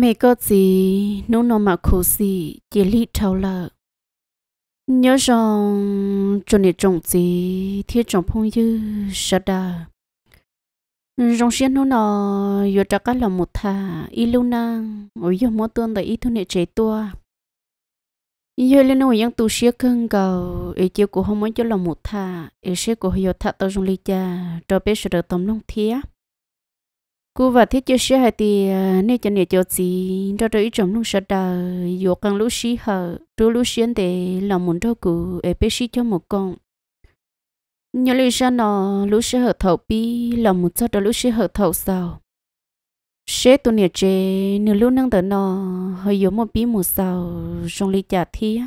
mẹ có gì nó nó mà khổ gì chỉ lý thâu lợ nhớ rằng cho nên trồng gì thì trồng phong dư sợ đà rong xiên nó nó yo trả cái là một thà y lâu năng ôi yo mua tuôn tại y thu nệ chế tua yo lên nó vẫn tu xia cưng cầu y chiều của hôm mới cho là một thà y xia của yo thà tao dùng ly cha cho bé sợ tâm nông thiếc cú và thiết chưa xe hay thì nên cho nhiều cho gì cho tôi chồng luôn sợ đời vô căn lúc xí hở rồi lúc xuyên để làm muốn cho cú ở bên xí cho một con nhớ lý do nó lúc xí hở thầu bi làm muốn cho đó lúc xí hở thầu sao xe tu nhiều chế nửa lúc năng tới nó hơi giống một bi một sao trong lý trả thi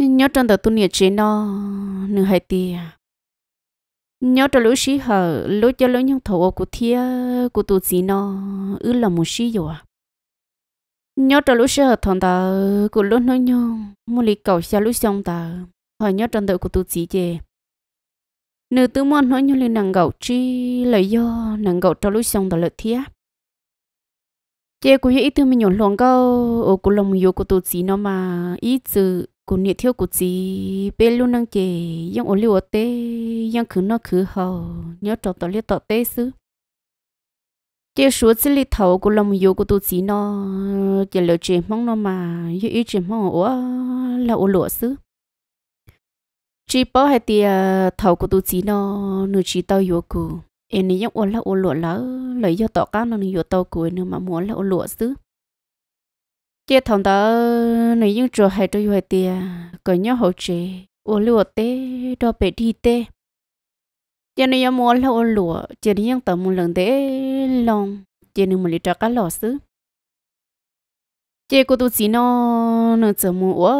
nhớ trong tờ tu nhiều chế nó nửa hai tiền nhớ cho lũ sĩ hờ lũ cho lũ nhân thổ của thia của tụ gì nó ư là một sĩ rồi nhớ cho lũ sĩ hờ thằng ta của lũ nói nhung một lì cầu xa lũ xong ta hỏi nhớ trong đợi của tụ gì về nữ tư môn nói như lên nàng gậu chi lời do nàng gậu cho lũ xong ta lợi thia chè của ý tư mình nhổn luồng câu ở của lòng yêu của tụ gì nó mà ý sự cô nhiệt thiếu cô chị bé luôn năng chè yang ổn liu tê yang khử nó khử hậu, nhớ trò tao liu tao tê xứ chè số chỉ li thầu của lòng yêu của tụi chị nó chè liệu chè mong nó mà yêu yêu chè mong ủa là ổn lụa xứ chỉ bảo hai tia thầu cô tụi chị nó nửa chỉ tao yêu cô em này yang ổn là ổn lụa lỡ lấy do tao cá nó yêu tao cô em mà muốn là ổn lụa xứ chế thằng đó này những chỗ hay tôi hay tiền còn nhớ hậu chế ô lúa tê đó bể đi tê chế này em mua lúa lụa, chế này những tầm một lần tê lòng chế này một lít cho cá lò xứ chế cô tôi chỉ nó nó chỉ mua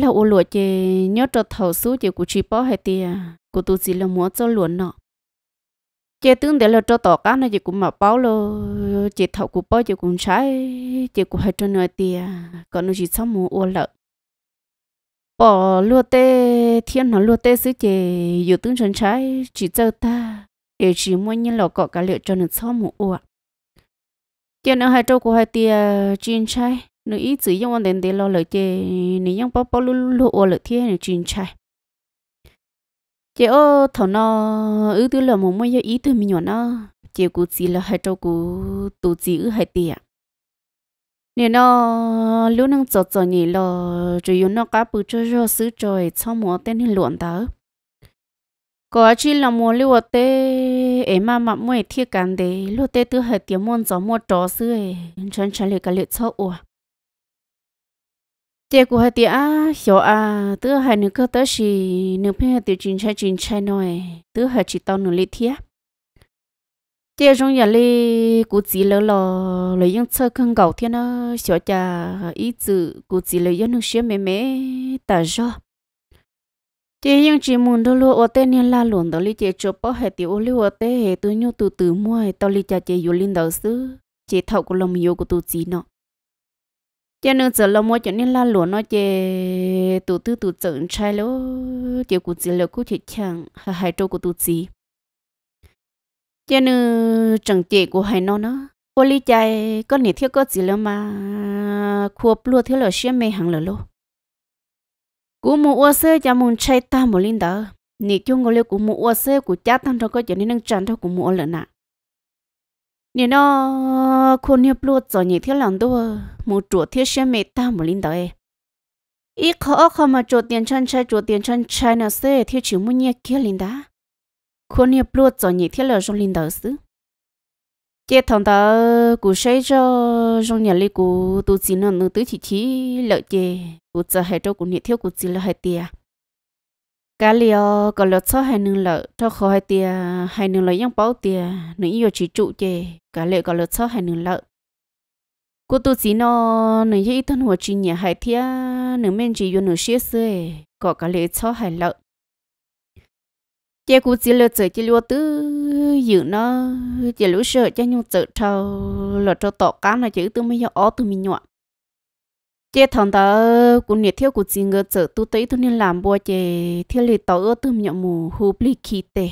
lúa lúa chế nhớ cho thầu số chế của chỉ bỏ hay tiền cô tôi chỉ là muốn cho lụa nọ chế tướng để là cho tỏ cá này chỉ cũng mà báo lo chị thầu cũng báo chỉ cũng sai chị cũng hay cho nơi tiền còn nó chỉ xong mua ô lợ bỏ lúa tê thiên nó lúa tê xứ chị dù tướng chân sai chỉ cho ta để chỉ mua như là cọ cả liệu cho nó xong mua ô chị nó hay cho cô hay tiền chuyên sai nó ít sử dụng đến để lo lợi chị nếu như báo báo lúa lúa ô lợi thiên nó chuyên sai chị ô thằng nó ư tư là một mấy ý tư mình nhỏ nó chị cụ chỉ là hai trâu cụ tụ chỉ ư hai tiền nè nó lúc năng chọt chọt nhỉ là rồi yếu nó cá bự cho cho sứ trời sau mùa tên hình luận tớ có chỉ là mùa lưu ở tê em mà mặc mày thiệt cảm đấy lúc tê tư hai tiếng muốn gió mua trò sứ ấy chân chân lấy cái lệ sau ủa tiếc của hai tiếc à hiểu à tứ hai nữa cơ tới chỉ nửa phía hai tiếc chính chai chính chai nói tứ hai chỉ tao nửa lít thiếc tiếc trong nhà lê cú chỉ lỡ lò lấy những sơ cân gạo thiên nó sợ cha ít chữ cú chỉ lấy những nước xía mè mè tả rõ tiếc những chỉ muốn đâu lo ở tên nên la luồn đó lì tiếc chụp bao hai tiếc ô liu ở tên hệ tứ nhau từ từ mua tao lì cha chơi yêu linh đầu xứ chế thầu của lòng yêu của tụ chỉ nó cho nên giờ lâu mua cho nên la lúa nó chè tụ tư tụ trận trai lỗ chè cụ gì lỗ cụ chỉ chẳng hai trâu của tụ gì cho nên chẳng chè của hai nó nó cô lý chạy có nhiệt thiếu có gì lỗ mà khu lúa thiếu lỗ xem mê hàng lỗ lỗ cú mua ô xe cha, muốn chạy ta một linh đó nhiệt chung có lẽ cú mua ô xe của cha tăng cho có cho nên năng tràn cho cú mua lợn nặng nè nó khôn nhập luật rồi nhỉ thiếu lòng đua một chỗ thiếu xem mẹ ta một linh đời ít khó khó mà chuột tiền chân trai chuột tiền chân trai nào xê thiếu chỉ muốn nhẹ kia linh đá khôn nhập luật rồi nhỉ thiếu lòng trong linh đời xứ chết thằng ta cụ xây cho trong nhà lý cụ tu chỉ nó nữ tứ chỉ chỉ lợi chê cụ sợ hai chỗ cụ nhị thiếu cụ chỉ là hai tiệt cá liều có lợt sót hai nương lợ cho khó hai tia hai nương lợ yang bao tia nương yêu chỉ trụ chê cá liều có lợt sót hai nương lợ cô tu chỉ nó nương yêu thân hồ chỉ nhà hai tia nương men chỉ yêu nương xế xế có cá liều sót hai lợ chê cô chỉ lợt chơi chỉ lúa tứ dự nó chỉ lúa sợi cho nhung sợ thâu lợt cho tọt cá là chữ tôi mới cho ó tôi mình nhọn chế thằng đó cũng nhiệt thiếu của chính ngờ chở tu tới tu nên làm bùa chế thiếu lì tàu tu nhận mù hụp lì khí tệ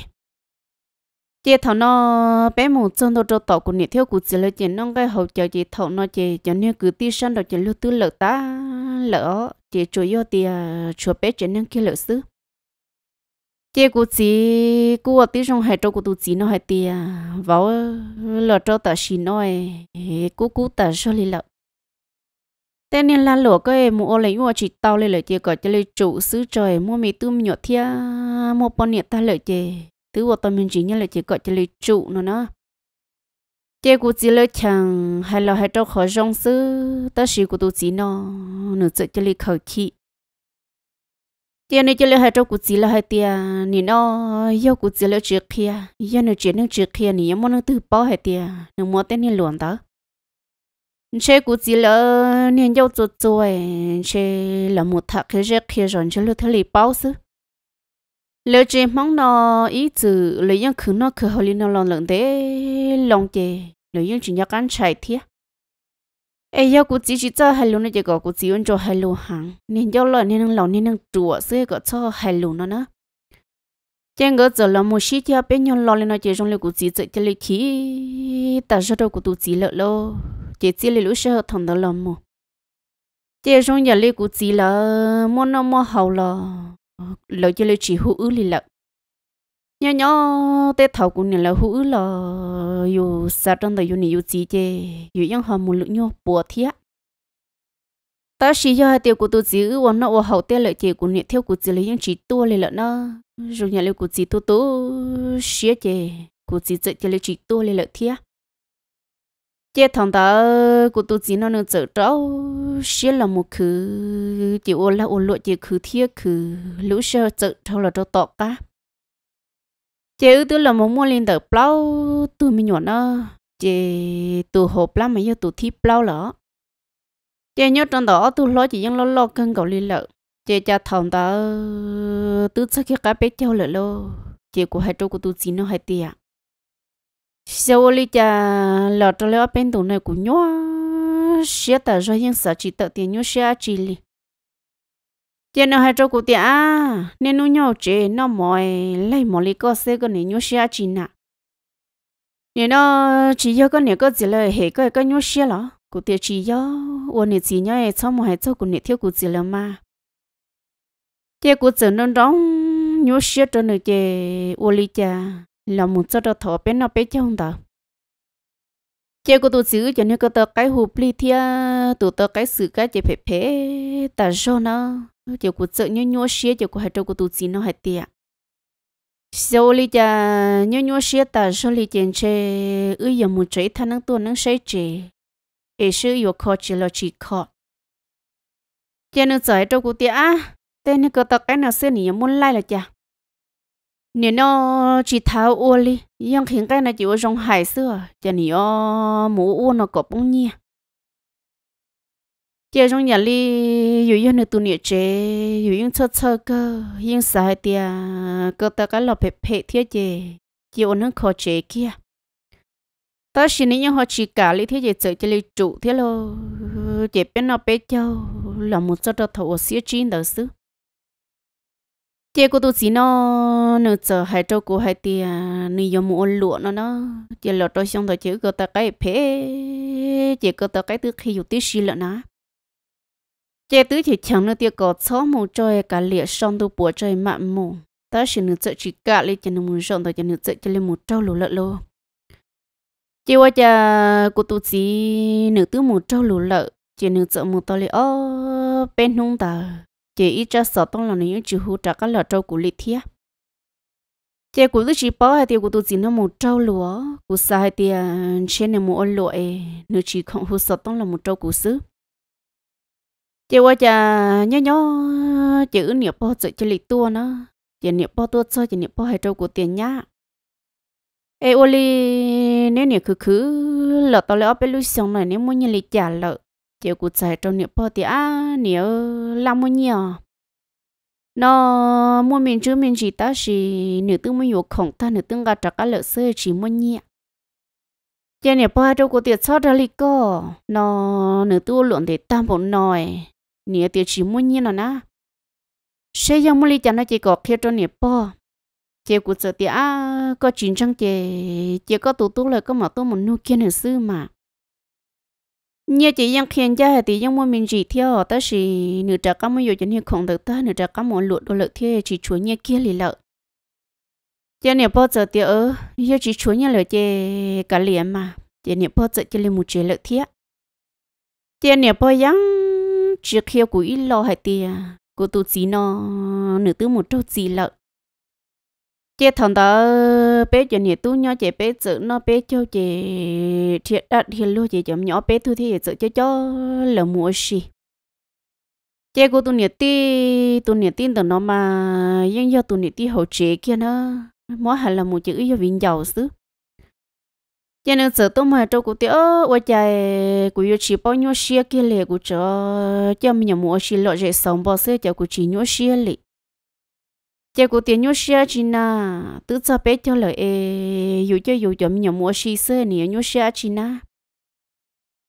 chế thằng nó bé mù chân đầu đồ tàu của nhiệt thiếu của chính lỡ chế nông cái hậu chờ chế thằng nó chế cho nên cứ ti sang đầu chế lưu tư lỡ ta lỡ chế chủ yếu thì chủ bé chế nên kia lỡ xứ chế của chị của ở tí hai trâu của tu chị nó hai tia vào lỡ trâu ta xin nói cú cú ta cho lì lợt tên nên là lỗ cái mua ô lấy mua chỉ tao lấy lời chơi gọi cho lấy chủ xứ trời mua mì tôm nhọt thia mua bò nhiệt ta lời chơi thứ bộ tâm mình chỉ nhớ lời chơi gọi cho lấy chủ nó nó chơi của chỉ lấy chẳng hay là hay trong khó rong xứ ta xí của tôi chỉ nó nửa sợ chơi lấy khẩu khí tiền này chỉ lấy hay trâu của chỉ là hai tiền nị nó yêu của chỉ là chuyện kia yêu nó chuyện nó chuyện kia nị yêu muốn nó từ bỏ hay tiền nó mua tên này luôn đó chế cú chỉ là nên yêu cho tôi chế là một thằng cái rác kia rồi chế là thằng này bao xứ lỡ chế mong nó ý chữ lỡ những khứ nó khứ hồi nó lòng lợn thế lòng chế lỡ những chuyện nhà cán chạy thiệt ai yêu cú chỉ chỉ cho hai lũ nó chỉ có cú chỉ vẫn cho hai lũ hàng nên yêu lời nên lòng nên năng chùa xưa cái cho hai lũ nó nữa chẳng ngờ giờ là một sĩ chia bên nhau lo lên nó chỉ trong lũ cú chỉ chỉ cho lấy khí ta rất đâu cú tu chỉ lợ lo chỉ chỉ lì lúc sơ thằng đó làm mù chỉ trong giờ lì cũng chỉ là mua nào mua hậu là lỡ chỉ lì chỉ hữu lì lợ nhỏ nhỏ tết thầu cũng là hữu là dù sao trong đời dù này dù gì chứ dù những họ muốn lựa nhau bỏ thiệt ta chỉ cho hai tiêu của tôi chỉ ước nó ước hậu tiêu lợi chỉ của nhiệt theo của chỉ lấy những chỉ tua lấy lợn nó rồi nhà lấy của chỉ tua tua xía chỉ của chỉ dạy cho lấy chỉ tua lấy lợn thia chế thằng đó của tôi chỉ nó nó trở trâu xí là một thứ chỉ ô là ô lộ chỉ cứ thiết cứ lũ sơ trở trâu là trâu tọt cả chế ư tôi là một mua lên tờ plau tôi mình nhỏ nó chế tôi hộp lắm mà giờ tôi thi plau lỡ chế nhớ trong đó tôi lo chỉ những lo lo cân cầu lên lợ chế cha thằng đó tôi sẽ cái cái bé trâu lợ lo chế của hai trâu của tôi chỉ nó hai tiền sau lý cha lọ cho lấy bên tủ này cũng nhóa xe tờ rồi nhưng sợ chỉ tự tiền nhóa xe chỉ li tiền nào hai chỗ của tiền à nên nó nhau chế nó mỏi lấy mỏi lý có xe cái này nhóa xe chỉ nè nên nó chỉ có cái này có gì là hệ cái cái nhóa xe lọ của tiền chỉ có ôn này chỉ nhau cho mà hai chỗ của này thiếu của gì là mà tiền của tiền nó đóng nhóa xe cho này chế ôn lý cha là muốn cho đồ thọ bên nó bên trong đó chơi của tôi giữ cho nên có tờ cái hồ ly thia tổ tờ cái sự cái chế phê phê ta cho nó chơi của sợ nhau nhau xí, chơi của hai trâu của tôi chỉ nó hai tiệt sau lý cha nhau nhau xí, ta cho lý tiền chơi ư giờ muốn chơi thằng năng tuần năng say chơi ấy sự yêu khó chỉ lo chỉ khó chơi nó chơi trâu của tiệt à tên nó có tờ cái nào xưa này muốn lai là cha nếu nó chỉ tháo ô đi nhưng khiến cái này chỉ có trong hải xưa chỉ nếu mũ ô nó có bông nhia chỉ trong nhà li, dù như nó tụi nhiệt chế dù như chơi chơi cơ nhưng sai tiệt cơ ta cái lọ phết phết thiết chế chỉ ổn nước khó chế kia ta xin những họ chỉ cả li thiết chế chơi chỉ lý trụ thế lo chế bên nó bé châu là một số đó thầu xía chín đó xứ chị cô tu sĩ nó nữ giờ hai trâu cô hai tia nữ giờ mua lụa nó nó chị lọt trâu xong rồi chị cô ta cái phê chị cô ta cái thứ khi dùng tí xí lợn á, chị thứ chỉ chẳng nửa tia có số mù chơi cả liệt xong tôi bùa chơi mặn mù ta chỉ nữ giờ chỉ cả lên chân nửa mù xong rồi cho nửa giờ cho lên một trâu lụa lợn lô chị qua chả cô tu sĩ nữ tứ một trâu lụa lợn chị nữ giờ một to lên ô bên hông ta chỉ ít cho sợ tông là những chữ hú trả các lọ trâu của lịch thiết chị cũng chỉ bảo hai tiêu của tôi chỉ nó một trâu lúa của sa hai tiêu ừ, trên này một ôn lụa nếu chỉ không hú sợ tông là một trâu của xứ chỉ qua chả nhớ nhớ chị ước niệm bao giờ chị lịch tua nó chỉ niệm bao tua cho chỉ niệm bao hai trâu của tiền nhá ê ô li nếu niệm khứ khứ lợi tao lỡ bên lui xong này nếu muốn nhìn lịch trả lợi chiều cụ chạy trong niệm bò thì à nếu làm một nhiều nó mua mình chứ mình chỉ ta chỉ nửa tương mới yêu khổng ta nửa tương gạt trạc lợn sơ chỉ mua nhẹ cho nên ba đâu có tiền sao ra li co nó nửa tương luận để tam bốn nồi nửa tiền chỉ mua nhẹ nó na sẽ giống mua li cho nó chỉ có khi cho nửa ba chỉ cũng sợ tiền à có chín trăm chỉ chỉ có tụ tụ lại có mà tôi muốn nuôi kiên nửa sư mà nhiều chị dân khen cho thì dân mua mình gì theo ta chỉ nửa trả cá mua cho hiện không được ta nửa trả cá mua luộc đồ lợi thế chỉ chúa nhà kia lì lợi cho nên bao giờ thì ở giờ chỉ chúa nhà lợi chơi cả liền mà cho nên bao giờ chỉ lấy một chế lợi thế cho nên bao dân chỉ kêu của ít lo hay tiền của tụi chị nó nửa thứ một trâu gì lợi chế thằng ta ờ, bé cho nhẹ tu nhau chế bé chữ nó bé cho chế thiệt đặt à, thiệt luôn chế chấm nhỏ bé thu thì chữ cho cho là mua gì chế của tu nhẹ ti tu nhẹ tin từ nó mà nhưng do tu nhẹ ti hậu chế kia nó mỗi hẳn là một chữ do vinh giàu xứ cho nên sợ tôi mà cho của tiếu quá trời của yêu chỉ bao nhiêu xe kia lệ của chó cho mình nhà mua xe lọ dễ sống bao xe cho của chỉ nhiêu xe lệ chị cũng tiền nhớ xe chín na tự cho bé cho lời e dù cho dù cho mình mua xí xe nè nhớ xe chín na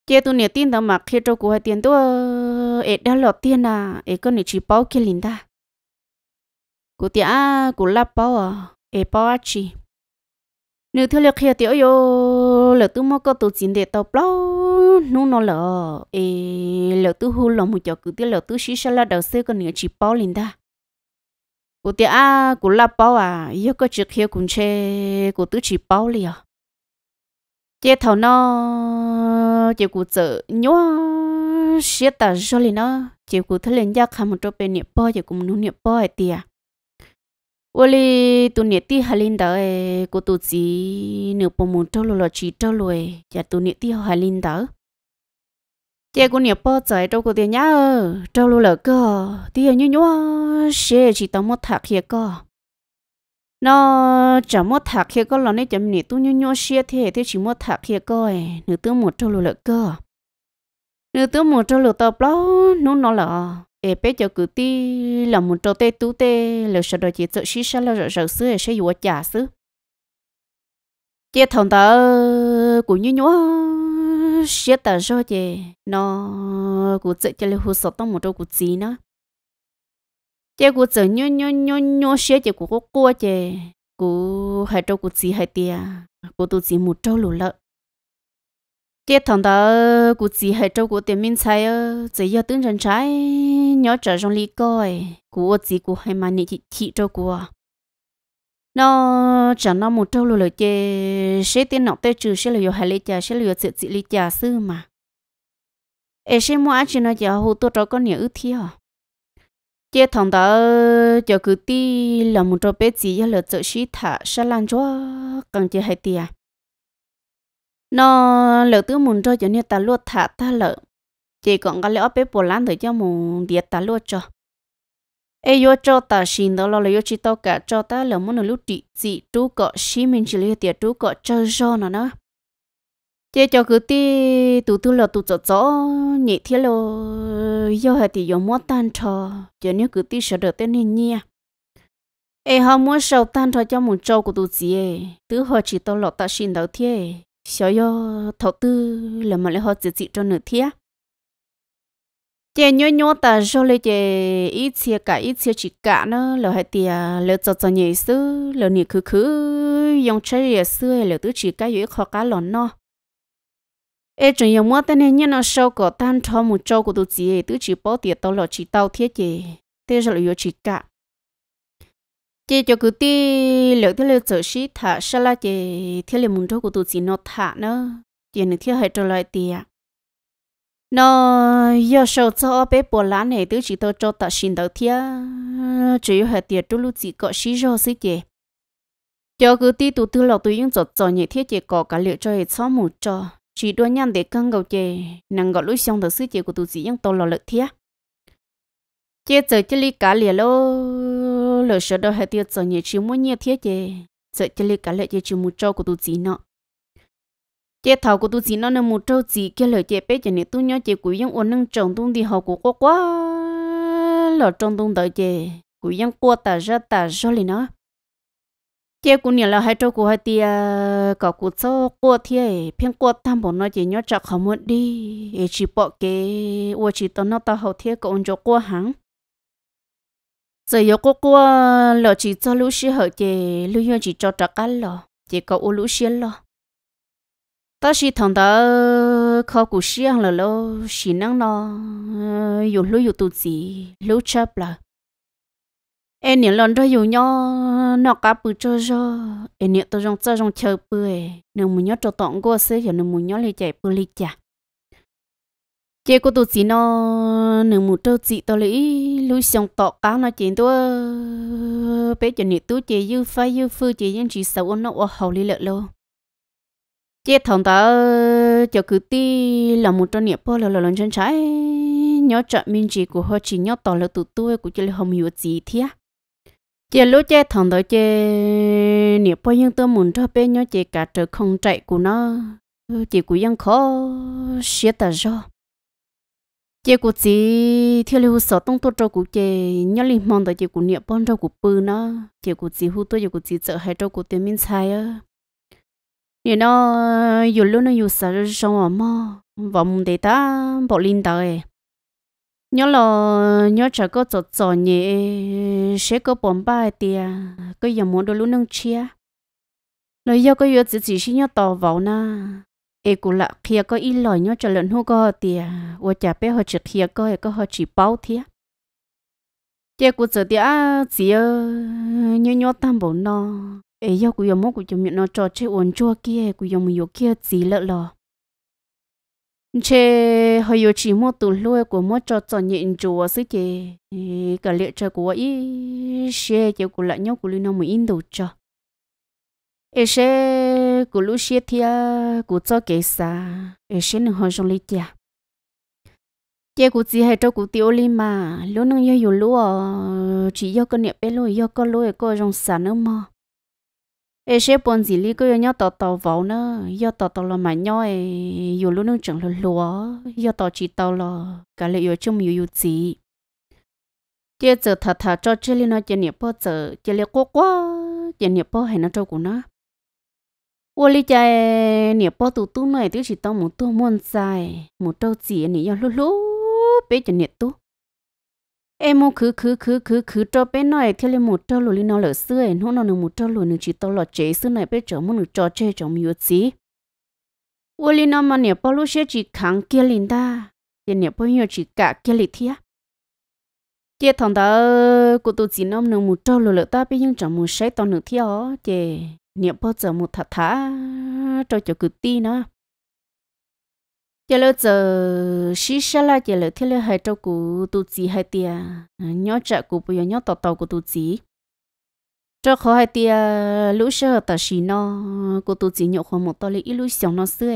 chị tu nè tin đâu mặc khi cho cô tiền tôi e đã lọt tiền à e con nè chỉ bao kia linh ta cô tiền à cô lắp bao à e bao à chị nếu theo lịch khi tiểu yo lỡ tụi mua có tụi chín để tao bao nu nó lỡ e lỡ tu hú lòng một chỗ cứ tiếc lỡ tu xí xe là đầu xe con nè chỉ bao linh ta cô tia à cô la bao à yêu có trực hiệu cũng chê cô tự chỉ bao liền chế thầu nó chế cụ chợ nhó xé ta cho liền nó chế cụ thấy liền giác ham một chỗ bên niệm bao chế cũng nuôi niệm bao ấy tia Oli tu nị ti halin da e cô tự chi nụ po mu to lo lo chi to lo e ya tu nị ti halin da chị cũng nhiều bao giờ đâu có tiền nhá ơ trâu lù lợ cơ tiền như nhúa sẽ chỉ tao một thạc kia cơ nó chả một thạc kia cơ là nên chấm nỉ tu như nhúa sẽ thế thế chỉ một thạc kia cơ ấy nửa tướng một trâu lù lợ cơ nửa tướng một trâu lù tao bao nó nó là ê bé cho cử ti là một trâu tê tú tê là sợ đòi chỉ sợ xí xa là sợ sứ sẽ dùa chả sứ chị thằng ta cũng như nhúa xét xếp tờ cho chị nó cụ tự cho lấy hồ sơ tông một chỗ cụ gì nữa chị cụ tự nhô nhô nhô nhô xếp chị cụ có cua chị cụ hai chỗ cụ gì hai tia cụ tụ gì một chỗ lù lợ chị thằng đó cụ gì hai chỗ cụ tiền minh sai ơ chỉ giờ tướng trần trái nhỏ trở trong ly coi cụ gì cụ hay mà nị chị chị chỗ cụ à nó chẳng nó một trâu lừa chê sẽ tiền nọ tới trừ sẽ lừa hai lê cha sẽ lừa chị chị lê cha sư mà em sẽ mua ăn chỉ nó giờ hồ tôi cho con nhiều ư thi à chế thằng đó cho cứ ti là một trâu bé chỉ là chợ sĩ thả sa lan cho cần chế hai tiền à? nó lỡ tứ muốn cho cho nên ta luôn thả ta lỡ chỉ còn cái lẽ bé bồ lan để cho một địa ta luôn cho ai yo cho ta xin đó là yo chỉ tao cả cho ta là muốn lúc trị trị chú cọ xí mình chỉ lấy tiền chú cọ chơi cho nó nó chế cho cứ ti tụ tụ là tụ cho cho nhị thiết lo yo hay thì yo muốn tan cho cho nếu cứ ti sợ được tên hình nhia ai à. họ muốn sầu tan cho cho muốn cho của tụ gì ấy tứ họ chỉ tao lo ta xin đó thế sợ yo thầu tư là mà lấy họ chỉ trị cho nửa thiết chị nhớ nhớ ta cho lấy chị ít chia cả ít chia chỉ cả nó lỡ hai tia lỡ cho cho nhảy sư lỡ nhảy khứ khứ dùng chơi nhảy sư lỡ tứ chỉ cái yếu khó cá lòn nó ê chuyện dùng mua tên này nhớ nó sau có tan cho một châu của tụi chị tứ chỉ bỏ tiền tao lỡ chỉ tao thiết chị thế rồi yếu chỉ cả chị cho cứ ti lỡ thế lỡ trở sĩ thả sao là chị thế lỡ muốn châu của tụi chị nó thả nó chị nữa thiết hai trở lại tiền nó giờ sầu cho bé bò lá này tứ chỉ tôi cho tạ xin đầu thia chỉ hệ tiền trú lúc chỉ có xí rô xí kì cho cứ tí tụ tư lọc tụi những giọt giọt nhẹ thiết chỉ có cả liệu cho hệ xó mù cho chỉ đua nhăn để căng gầu chè nàng gọi lúc xong đầu xí kì của tụi chỉ những tôi lọc lợi thia chế giờ chỉ li cả liền lô lỡ sợ đâu hệ tiền giọt nhẹ chỉ muốn nhẹ thiết chỉ giờ chỉ li cả liệu chỉ chỉ cho của tụi chỉ nọ chế thầu của tôi chỉ nói nên một trâu chỉ cái lời chế bé cho nên tôi nhớ chế quý dân ổn nâng trồng tôi thì hậu của quá quá lọ trồng tôi đợi chế quý dân qua ta ra ta ra lên nó chế của nhà là hai trâu của hai tia có của số qua thiê 偏 qua tam bộ nó chỉ nhớ chắc không muốn đi chỉ bỏ kế ủa chỉ tao nó tao hậu thiê còn cho qua hàng giờ yêu cô cô lọ chỉ cho lũ sĩ hậu chế lũ nhau chỉ cho trả ăn lọ chỉ có ô lũ sĩ lọ ta chỉ thằng ta khó cú xiang là lo xí năng nó dù lũ dù tụ gì lũ chấp là em niệm lần đó dù nhau nó cá bự cho cho em niệm tôi trong chơi trong chơi bơi nên mình nhớ cho tặng qua xí cho nên mình nhớ lấy chạy bơi lấy chả chế của tụi chị nó nên một trâu chị tôi lấy lũ xong tọ cá nó chuyện tôi bé cho niệm tôi chế dư phai dư phư chế những chỉ xấu nó ở hậu lý lợi luôn chế thằng ta cho cứ ti là một trong những bao là lần chân trái nhớ chọn minh chỉ của họ chỉ nhớ tỏ là tụi tôi của chơi không hiểu gì thế chơi lúc chơi thằng đó chơi những bao nhưng tôi muốn cho bên nhớ chơi cả trở không chạy của nó chỉ của chế khó xé ta do chơi của chị theo lưu sở tông tôi cho của chế nhớ linh mong đó chơi của những bao cho của bự nó chơi của chị hú tôi chơi của chị sợ hai cho của tiền minh sai á you know you luôn you sợ sống mà vòng để ta bỏ linh đời e. nhớ lo nhớ chờ có chỗ chỗ nhẹ sẽ có bom ba tia có giờ muốn đồ luôn nâng chia lời giờ có giờ chỉ chỉ xin nhớ tò vào na e cụ lạ kia có ít lời nhớ chờ lần hô có tia và chả bé họ chỉ kia có có họ chỉ bao thia chế cụ chờ tia chỉ nhớ nhớ tam bộ nó ấy yêu cú yêu mong cú yêu miệng nó cho chế uốn chua kia cú yêu mình yêu kia gì lợ lò chế hơi yêu chỉ mua tủ lôi của mua cho cho nhện chùa xứ chế, cả liệu cho của ý xe cho của lại nhau của lưu năm mới in đủ cho ấy xe của lũ xe thia của cho kể xa ấy xe nâng hơi trong lý chả chê của chỉ hay cho của tiêu li mà lúa nâng yêu yêu lúa chỉ yêu con niệm bé lúa yêu con lúa có trong sản nữa mà ê sẽ bọn gì li cứ nhau tò tò vào nữa do tò tò là mà nhau ấy dù lúc nương chẳng là lúa do tò chỉ tò là cái lệ yêu chung yêu yêu gì chế giờ thà thật cho chế li nó chế nghiệp bao giờ chế lý quá quá chế nghiệp bao hay nó cho của nó ô lý chế nghiệp bao tụ tụ này tức chỉ tao một tụ muốn dài một trâu gì này do lúc lúc bé chế nghiệp tụ em mua cứ cứ cứ cứ cứ cho bé nói theo lên một trâu lùi nó lỡ xưa em nó nó một trâu lùi nó chỉ tao lọt chế xưa này bé chỗ muốn cho chơi chỗ miêu gì ủa lên nó mà nhảy bao lúc sẽ chỉ kháng kia lên ta thì nè bao nhiêu chỉ cả kia lên thia chị thằng đó cô tôi chỉ nó nó một trâu lùi lỡ ta bé nhưng chẳng muốn say tao nữa thia chị nhảy bao giờ một thà thà cho cho cứ ti nó giờ lỡ giờ xí xả là giờ lỡ thế là hai trâu cụ tu chỉ hai tia nhớ chợ cụ bây nhớ tàu tàu cụ tu chỉ cho khó hai tia lũ sơ tờ xí nó cụ tu chỉ nhậu khó một tàu lấy lũ xiong nó xưa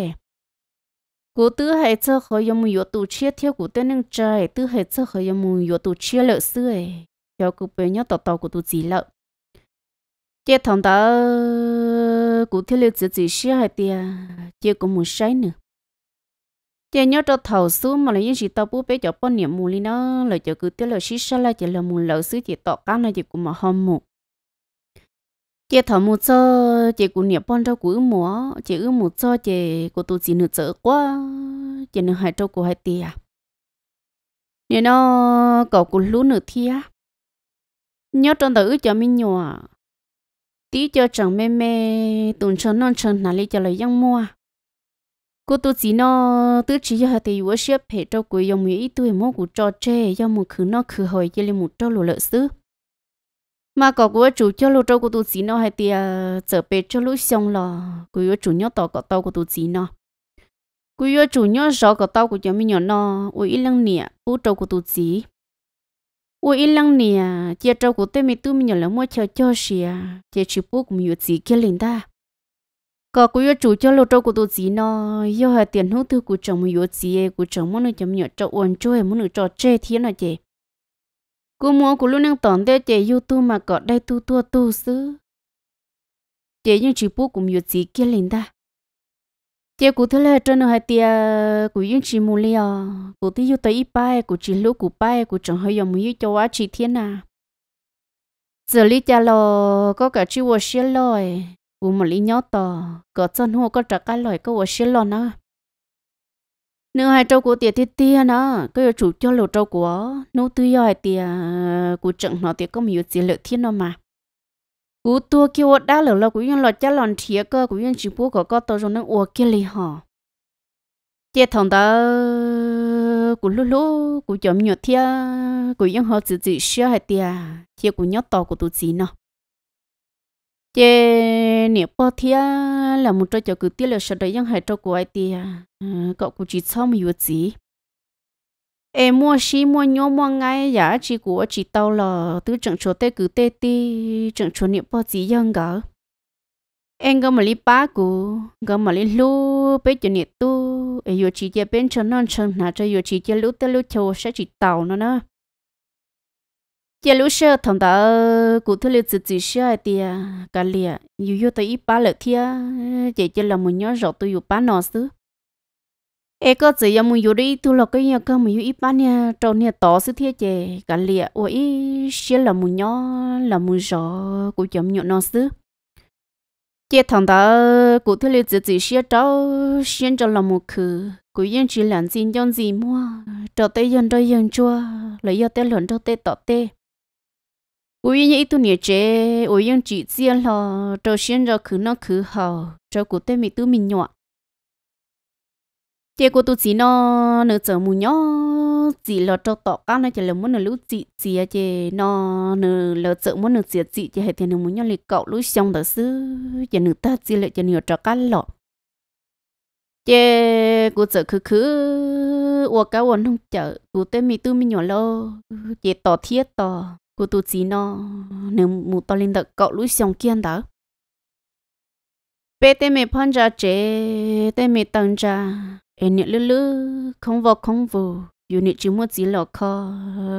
cụ tứ hai chợ khó yếm mùi tu chia theo cụ tên nâng trai tứ hai chợ khó yếm mùi tu chia lỡ xưa theo cụ bây nhớ tàu tàu cụ tu chỉ lỡ. chế thằng ta, cụ thế là chỉ chỉ xí hai tia chế cũng muốn sai nữa chị nhớ cho thầu xứ mà lấy những gì tao bố bé cho bao niệm mù li nó là cho cứ tiếc là xí xa là chỉ là mù lỡ xứ chỉ tọt cá này chỉ cũng mà hâm mù chị thầu mù cho chị cũng niệm bao đâu cũng mùa chị ư mù cho chị của tụi chị nữa sợ quá chị nữa hai trâu của hai tia nên nó cậu cũng lú nửa thia nhớ trong tờ ư cho mình nhỏ tí cho chẳng mê mê tuần cho non chẳng nào lấy cho lời giang mua cô tôi chỉ nó tứ chỉ cho thì vừa xếp hệ cho cô dòng mỹ tôi mô của cho chê do một khứ nó khứ hồi cho lên một trâu lúa lợn xứ mà có của chủ cho lúa trâu của tôi chỉ nó hay thì trở về cho lũ xong là cô chủ nhớ tàu có tàu của tôi chỉ nó cô chủ nhớ rõ có tàu của cho mình nhỏ nó ui lăng nè bố trâu của tôi chỉ ui lăng nè chia trâu của tôi mình tôi mình nhỏ là mua cho cho xìa chia chịu bố của mình chỉ kia linh ta có cú yo chủ cho lô trâu của tôi gì nó yo hà tiền hữu tư của chồng mình yo gì của chồng muốn chồng nhỏ cho uốn cho hay muốn cho chê thiên là chị cú mua của lúc đang tỏn thế chị youtube mà có đây tu tua tu xứ chị nhưng chị bố cũng yo gì kia lên ta chị cụ thế là cho nó hai tia của những chị mua liền cụ tí yo tới ít của chị lô của bài của chồng hơi yo muốn cho quá chỉ thiên à giờ lý cha lo có cả chị wo xia loi u mà lý nhau tò có chân hồ có trả cái lời có xin lòn á nếu hai trâu của tiệt thì tiệt nó cứ chủ cho lầu trâu của nô tư giỏi tiệt, của trận nó tiệt có nhiều tiền lợi thiên nó mà cú tua kêu đã lầu là cú nhân lọt cha lòn thiệt cơ cú nhân chỉ bố có có tao rồi nó ua kia lì họ chết thằng ta, của lú lú của chấm nhiều thiệt cú nhân họ chỉ chỉ xia hai tiệt, thiệt của nhớ to của tụi gì nó thế nếu bỏ thì là một trò chơi cứ tiếc là sợ đấy nhưng hai trò của ai thì à? à, cậu cũng chỉ xong nhiều gì em mua xí mua nhau mua ngay giá chỉ của chỉ tao là tứ chẳng chỗ tê cứ tê ti chẳng chỗ nếu bao gì nhưng cả em có một lý ba cụ có một lý lu bé cho nhiệt tu em yêu chỉ cho bên chân non chân nào cho yêu chỉ cho lúc tới lúc chiều sẽ chỉ tàu nó nữa giờ lũ xưa thằng ta cụ thể là tự chỉ xưa thì cả lìa nhiều yêu tới ít ba lợt thia chỉ chỉ là một nhóm rọ tôi yêu ba nọ xứ e có chỉ là một yêu đi tôi là cái nhà cơ một yêu ít ba nha trâu nha to xứ thia chè cả lìa ôi xưa là một nhóm là một rọ của chấm nhọn nọ xứ chỉ thằng ta cụ thể là tự chỉ xưa trâu xuyên cho là một khử cụ yên chỉ làm gì trong gì mua trâu tây yên trâu yên chua lấy yêu tây lợn trâu tây tọt tây ui vậy tu nè chế ui yên chỉ chia lo trâu xuyên cho khứ nó khứ hào trâu cụ tê mi tu mình nhọ chế cụ tu chỉ nó nửa giờ mù nhọ chỉ lo cho tọ cá nó chỉ là muốn nửa lú chỉ chia chế nó nửa lo chợ muốn nửa chia chỉ chế hệ thì nửa mù nhọ lì cậu lú xong đó xứ chế nửa ta chỉ lại chế nửa trâu cá lọ chế cụ chợ khứ khứ ua cá quần không chợ cụ tê mi tu mình nhọ lo chế tọ thiết tọ cô tu chỉ nó nếu một to lên được cậu lũ xong kiên đó bé tê mẹ phân ra chế tê mẹ tăng ra em nhẹ lư lư không vô không vô dù nhẹ chỉ mua chỉ lọ kho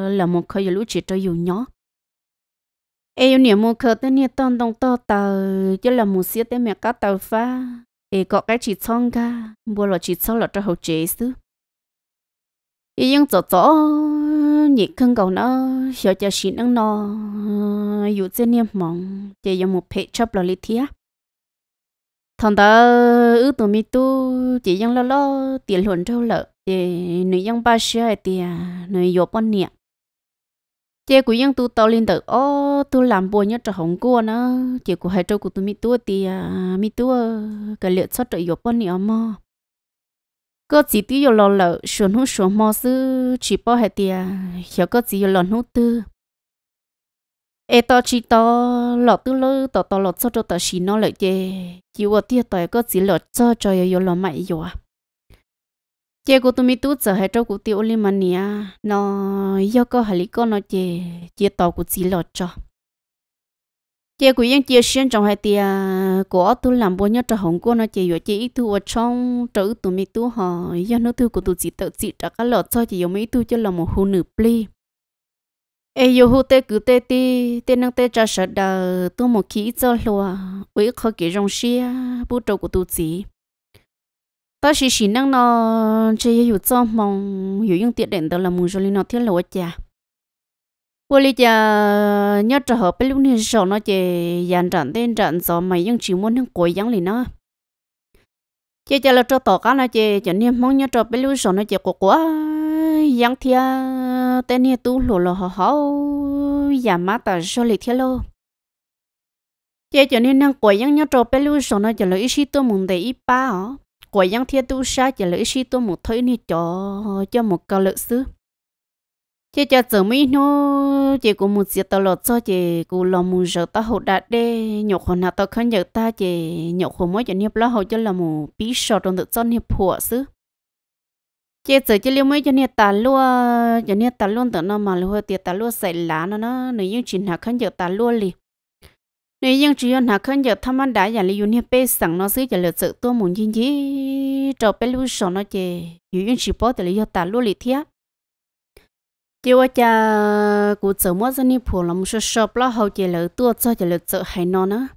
là một kho giờ lũ chỉ cho dù nhỏ em nhẹ mua kho tê nhẹ tăng đông to tờ chứ là mua xiết tê mẹ cá tàu pha em có cái chỉ xong cả mua lọ chỉ xong lọ cho hậu chế xứ em ยัง chỗ chỗ nhị cân cầu nó sợ cho xin ăn nó ờ, dụ trên niêm mỏng để dùng một phe chop lò lít thía thằng ta ư tụi mi tu chỉ dùng lo lo tiền luận trâu lợ để nuôi dân ba xe thì nuôi dụ bọn nhẹ chị của dân tu tàu lên tự ô tu làm bùa nhất cho hồng cua nó chị của hai trâu của tụi mi tu thì à, mi tu ờ, cái liệu sót trợ dụ bọn nhẹ mà có chỉ tiêu yêu lo lợ xuống hút xuống mò sư chỉ bỏ hết tia hiểu có chỉ yêu lo hút tư e to chỉ to lọ tư lơ to to lọ cho cho tờ xì nó lợi chê chỉ vô tia tòi có chỉ lọ cho cho yêu lo mãi yêu à chê cô tụi mi tú giờ hết cho cô tiêu lim nó yêu có hả lý con nó chê chỉ to cô chỉ lọ cho chị cũng yên chị xuyên trong hai tia của tôi làm bao nhớ trong hồng cô nó chị vừa chị ít thu ở trong trữ tụi mi tu họ do nó thu của tụi chị tự chị đã cá lọt cho chị dùng mi tu cho là một hồ nữ ple ai yêu hồ tê cứ tê ti tê năng tê cho sợ đờ tu một khí cho lùa với khó kỹ rong xia bu trâu của tụi chị ta chỉ chỉ năng nó chơi yêu cho mong yêu những tiện đến đó là muốn cho nó thiết lùa chả vô lý giờ nhớ trở hợp bên lúc này sổ nó chỉ dàn trận tên trận gió mày nhưng chỉ muốn thằng cuối dáng lì nó chỉ cho là cho tổ cá nó chỉ cho nên mong nhớ trở bên lúc sổ nó chỉ của của dáng thia tên này tu lù lù hò hò giảm mát ta số lì thia lô chỉ cho nên thằng cuối dáng nhớ trở bên lúc sổ nó chỉ là ít xí tôi muốn để ít ba hả cuối dáng tu sa chỉ là ít xí tôi muốn thấy này cho cho một câu lựa xứ chị cho chở mi nó chị cũng muốn giết tao lột cho chị cũng làm muốn giờ tao hậu đạt đê nhậu hồn nào tao khăn giờ ta chị nhậu hồn mới cho niệm lo hậu cho là một bí sọ trong tự cho niệm phụa xứ chị chở chị liêu mấy cho niệm ta lúa cho niệm ta luôn tao nó mà lúa tiệt ta lúa xảy lá nó nó nếu như chỉ nào khăn giờ ta lúa liền nếu như chỉ nào khăn giờ tham ăn đã, đá nhà dùng niệm bê sẵn nó xứ giờ lột sự tôi muốn gì gì cho bê lúa sọ nó chị nếu như chỉ bỏ thì liêu ta lúa liền thiệt chỉ qua cha cụ chở mua dân đi phụ là một số shop là hậu chỉ là tua cho chỉ là chợ hay nó nữa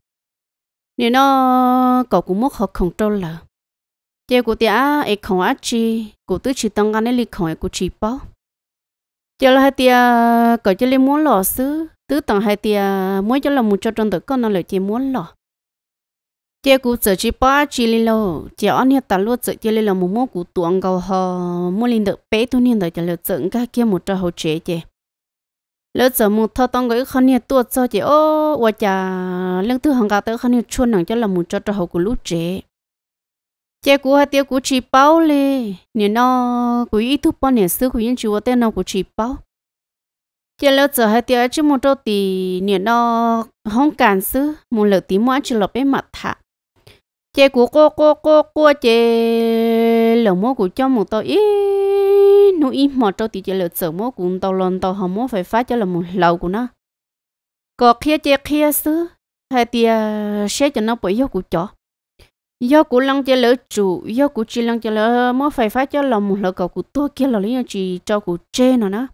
nếu nó có cũng mất họ không trâu là chỉ cụ tia ai không ăn chi cụ tứ chỉ tăng ăn lấy không ai cụ chỉ bỏ chỉ là hai tia có chỉ lấy muốn lò sứ tứ tăng hai tia muốn cho là một cho trong tự con nó lại chỉ muốn lò chia cú sợ chỉ ba chỉ lên lô chỉ anh hết ta luôn sợ chỉ lên lô mua mua cú tuồng gầu họ mua lên được bé tu niên đời chỉ lợt sợ cái kia một trò hậu chế chứ lợt sợ một thao tông cái khăn nhiệt tuột sao chứ ô và chả lưng thứ hàng cả tới khăn nhiệt chuôn nặng cho là một trò trò hậu của lút chế chế cú hai tiêu cú chỉ bao lê nè nó cú ít thu bao nè sư cú yên chịu tên nó cú chỉ bao chế lợt sợ hai tiêu chỉ một trò tì nè nó không cản sư một lợt tí mua chỉ lợt bé mặt thả chê của cô cô cô cô chê lẩu mô của cho một tàu ít nó ít mà cho thì chê lẩu sợ mô cũng tàu lon tàu hầm mô phải phát cho là một lẩu của nó có kia chê kia xứ hay thì sẽ cho nó bởi do của chó do của lăng chê lỡ chủ do của chị lăng chê lỡ mô phải phát cho là một lẩu cầu của tôi kia là lý do cho của chê nó nó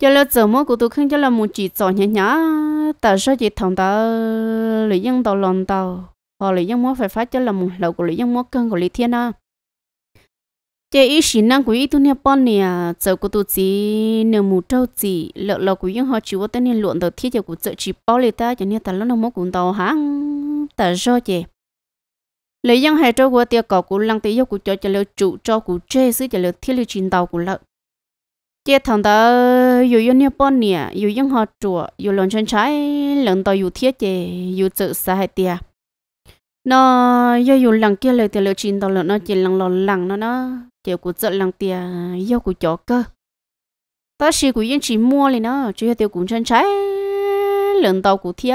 cho lỡ sợ mô của tôi không cho là một chị chọn nhá nhá tại sao chị thằng ta lấy dân tàu lon tàu họ ờ, lấy dân mua phải phát cho là một lầu của lấy dân mua cân của lấy thiên đó chế ý xin năng của ý tu niệm bọn nè giờ của tu chỉ nếu mù trâu chỉ lợ lợ của những họ chịu tên nên luận đầu thiết cho của chợ chỉ bao lì ta cho nên ta lỡ nào mất cũng tàu hãng ta do chế lấy dân hai trâu của tiêu cỏ của lăng tí yêu của cho cho lợ trụ cho của chế xứ cho lợ thiết lưu trình tàu của lợ chế thằng ta dù dân niệm bọn nè dù những họ chùa dù lần chân trái lần tàu dù thiết chế dù chợ sai tiệt nó do dùng lằng kia lời thì lời chín tao lợn nó chỉ lằng lò lằng nó nó kiểu của giật lằng tiền do của chó cơ ta xì của yên chỉ mua liền nó chứ tiêu cũng chân trái lợn tàu của thia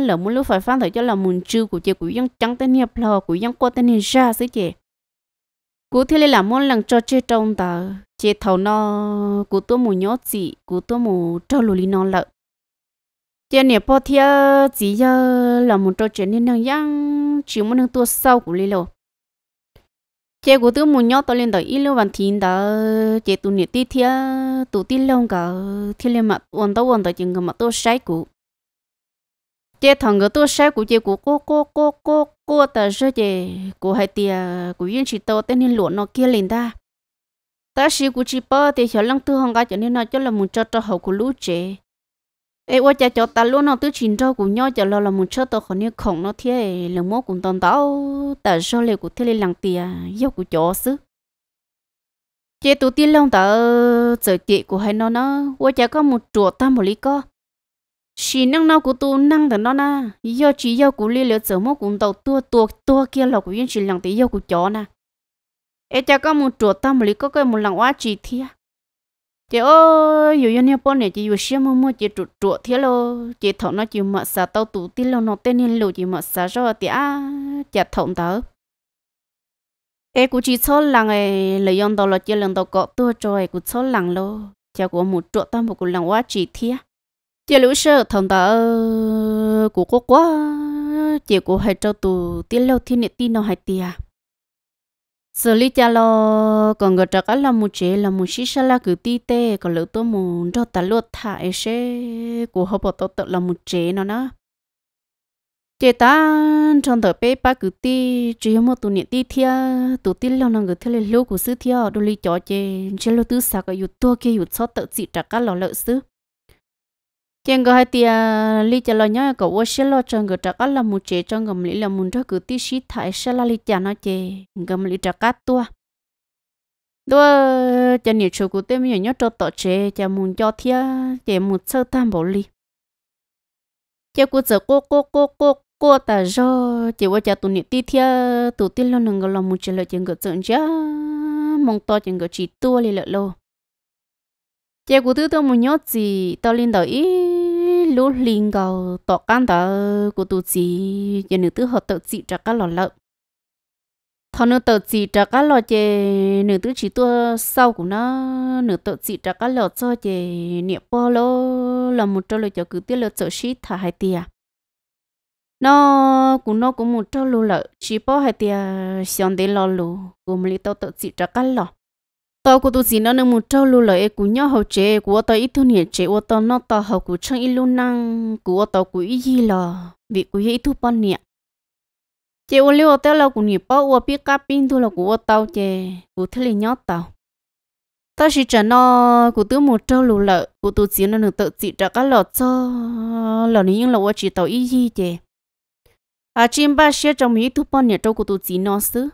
lợn muốn lúc phải phan thời cho là muốn chư của chị của yên trắng tên hiệp lò của yên qua tên hiệp ra xí chị cú thế là món lằng cho chơi trong tờ chị thầu nó cú tôi mù nhót chị cú tôi mù cho lùi nó lợn tiền nè bỏ theo chỉ giờ là một trò chuyện nên năng yang chỉ muốn năng tua sau của lê lô, chế của tôi muốn nhớ tôi lên đời ít lâu vạn thiên đó chế tụ nè tí theo tụ tí lâu cả thiên lên mặt quần tao quần tao chừng mặt tôi sai cũ chế thằng cái tôi sai cũ chế của cô cô cô cô cô ta sẽ chế của hai tia của yên chỉ tôi tên nên luận nó kia lên ta ta sĩ của chị bỏ thì hiểu lăng tư hong cái cho nên nó cho là một cho cho hậu của lũ chế ê qua cha cho ta luôn nó tứ chín cho cũng nhau cho lo là một chút tao khỏi nhớ khổng nó thế là mốt cũng toàn tao ta cho lệ của thế lên làng tiề yêu của chó xứ chế tụ tiên long ta giờ chị của hai nó nó qua cha có một chùa tam một lý co chỉ năng nó của tu năng thằng nó na do chỉ do của li liệu giờ mốt cũng tàu tua tua tua kia là của yên chỉ làng tiề yêu của chó na ê cha có một chùa tam một lý co cái một làng quá chỉ thiệt chị ô dù như nhau bọn này chị dù xem mà mua chị trụ trụ thế lo chị thọ nó chịu mà xả tao tụ tin lo nó tên nên lù chị mà xả rồi thì à chị thọn tớ em cũng chỉ số lằng ấy lợi dụng đó là chỉ lần đầu có tôi cho em cũng số lằng lo chị có một chỗ tâm một cũng lằng quá chỉ thế chị lũ sợ thọn tớ cũng cô quá chị của hai cho tụ tin lo thiên địa tin nó hai tia xử lý cho lo còn người trắc là một chế là một xí xa là cứ tí tê còn lỡ tôi muốn cho ta luật thả ấy e của họ bỏ tôi tự là một chế nó nó chế ta trong thời bé ba cứ tí chỉ một tụ niệm tí thia tụ tí lo năng người thia lên lô của sư thia đôi lý chó chế chế lo tứ sao cái yếu tua kia yếu sót tự chỉ trắc là lỡ sư chúng người hai tia li cho lo nhớ cậu quá xí lo chẳng người trắc là một chế chẳng người lý là muốn cho cứ tí xí thải sẽ là li chả nó chế người lý trắc cát tua đua cho nhiều chỗ cụ tên nhiều nhớ cho tổ chế cho muốn cho thia chế một sơ tam bảo li cho cụ giờ cố cố cố cố cô ta do chỉ qua cha tu niệm tí thia tụi tiên lo nương người lo muốn chế lợi chẳng người tưởng chứ mong to chẳng người chỉ tua li lợi lo chế cụ thứ tôi muốn nhớ gì tao lên đầu ý lú linh cầu tọt căn đó của tổ chức giờ nữ tứ họ tụ gì cho các lọ lợn thằng nó tụ gì cho các lọ chè nữ tứ chỉ tua sau của nó nữ tụ gì cho các lọ cho chè niệm po lô là một trong lời cho cứ tiếc lợn cho shit thả hai tia nó cũng nó cũng một trong trâu lợn chỉ po hai tia xong đến lọ lù cùng lấy tụ tụ gì cho các lọ tao cũng tôi chỉ nó nên một trâu lưu lại của nhau hậu chế của tao ít thu nhiệt chế của tao nó tao hậu của chân ít lưu năng của tao của ít gì là vì của ít thu bao nhiêu chế ô liu tao là của nhiệt bao ô biết cá pin thôi là của tao chế của thế là nhót tao tao chỉ trả nó của tôi một trâu lưu lại của tôi chỉ nó được tự chỉ cho các lọt cho là những là ô chỉ tao ít gì chế à chim ba xe trong ít thu bao nhiêu trâu của tôi chỉ nó xứ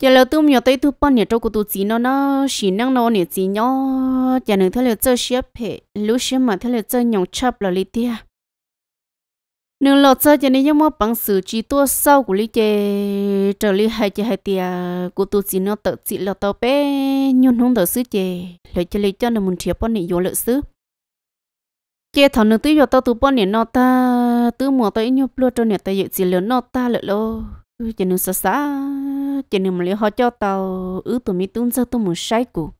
giờ là tôi nhiều tới tôi bao nhiêu trong của tôi chỉ nó nó chỉ năng nó ờ, nhiều chỉ nhỏ giờ nữa thế là chơi xếp hệ lúc xếp mà thế là chơi nhộng chập là lý tia nếu lọt chơi giờ này mà bằng sự chỉ tua sau của lý chơi trở lý hai chơi hai tia của tôi chỉ nó tự chỉ là tao bé nhon không tự xứ chơi Lại chơi lấy cho nó muốn thiệp bao nhiêu vô lợi xứ chế thằng nữa tới giờ tao tụi bao nhiêu nó ta tứ mùa tới nhiều plua cho nhiều ta dự chỉ lớn nó ta lợi lo chỉ nên sợ sợ chỉ nên mà lấy họ cho tao ứ tụi mi tung ra tụi mình say cụ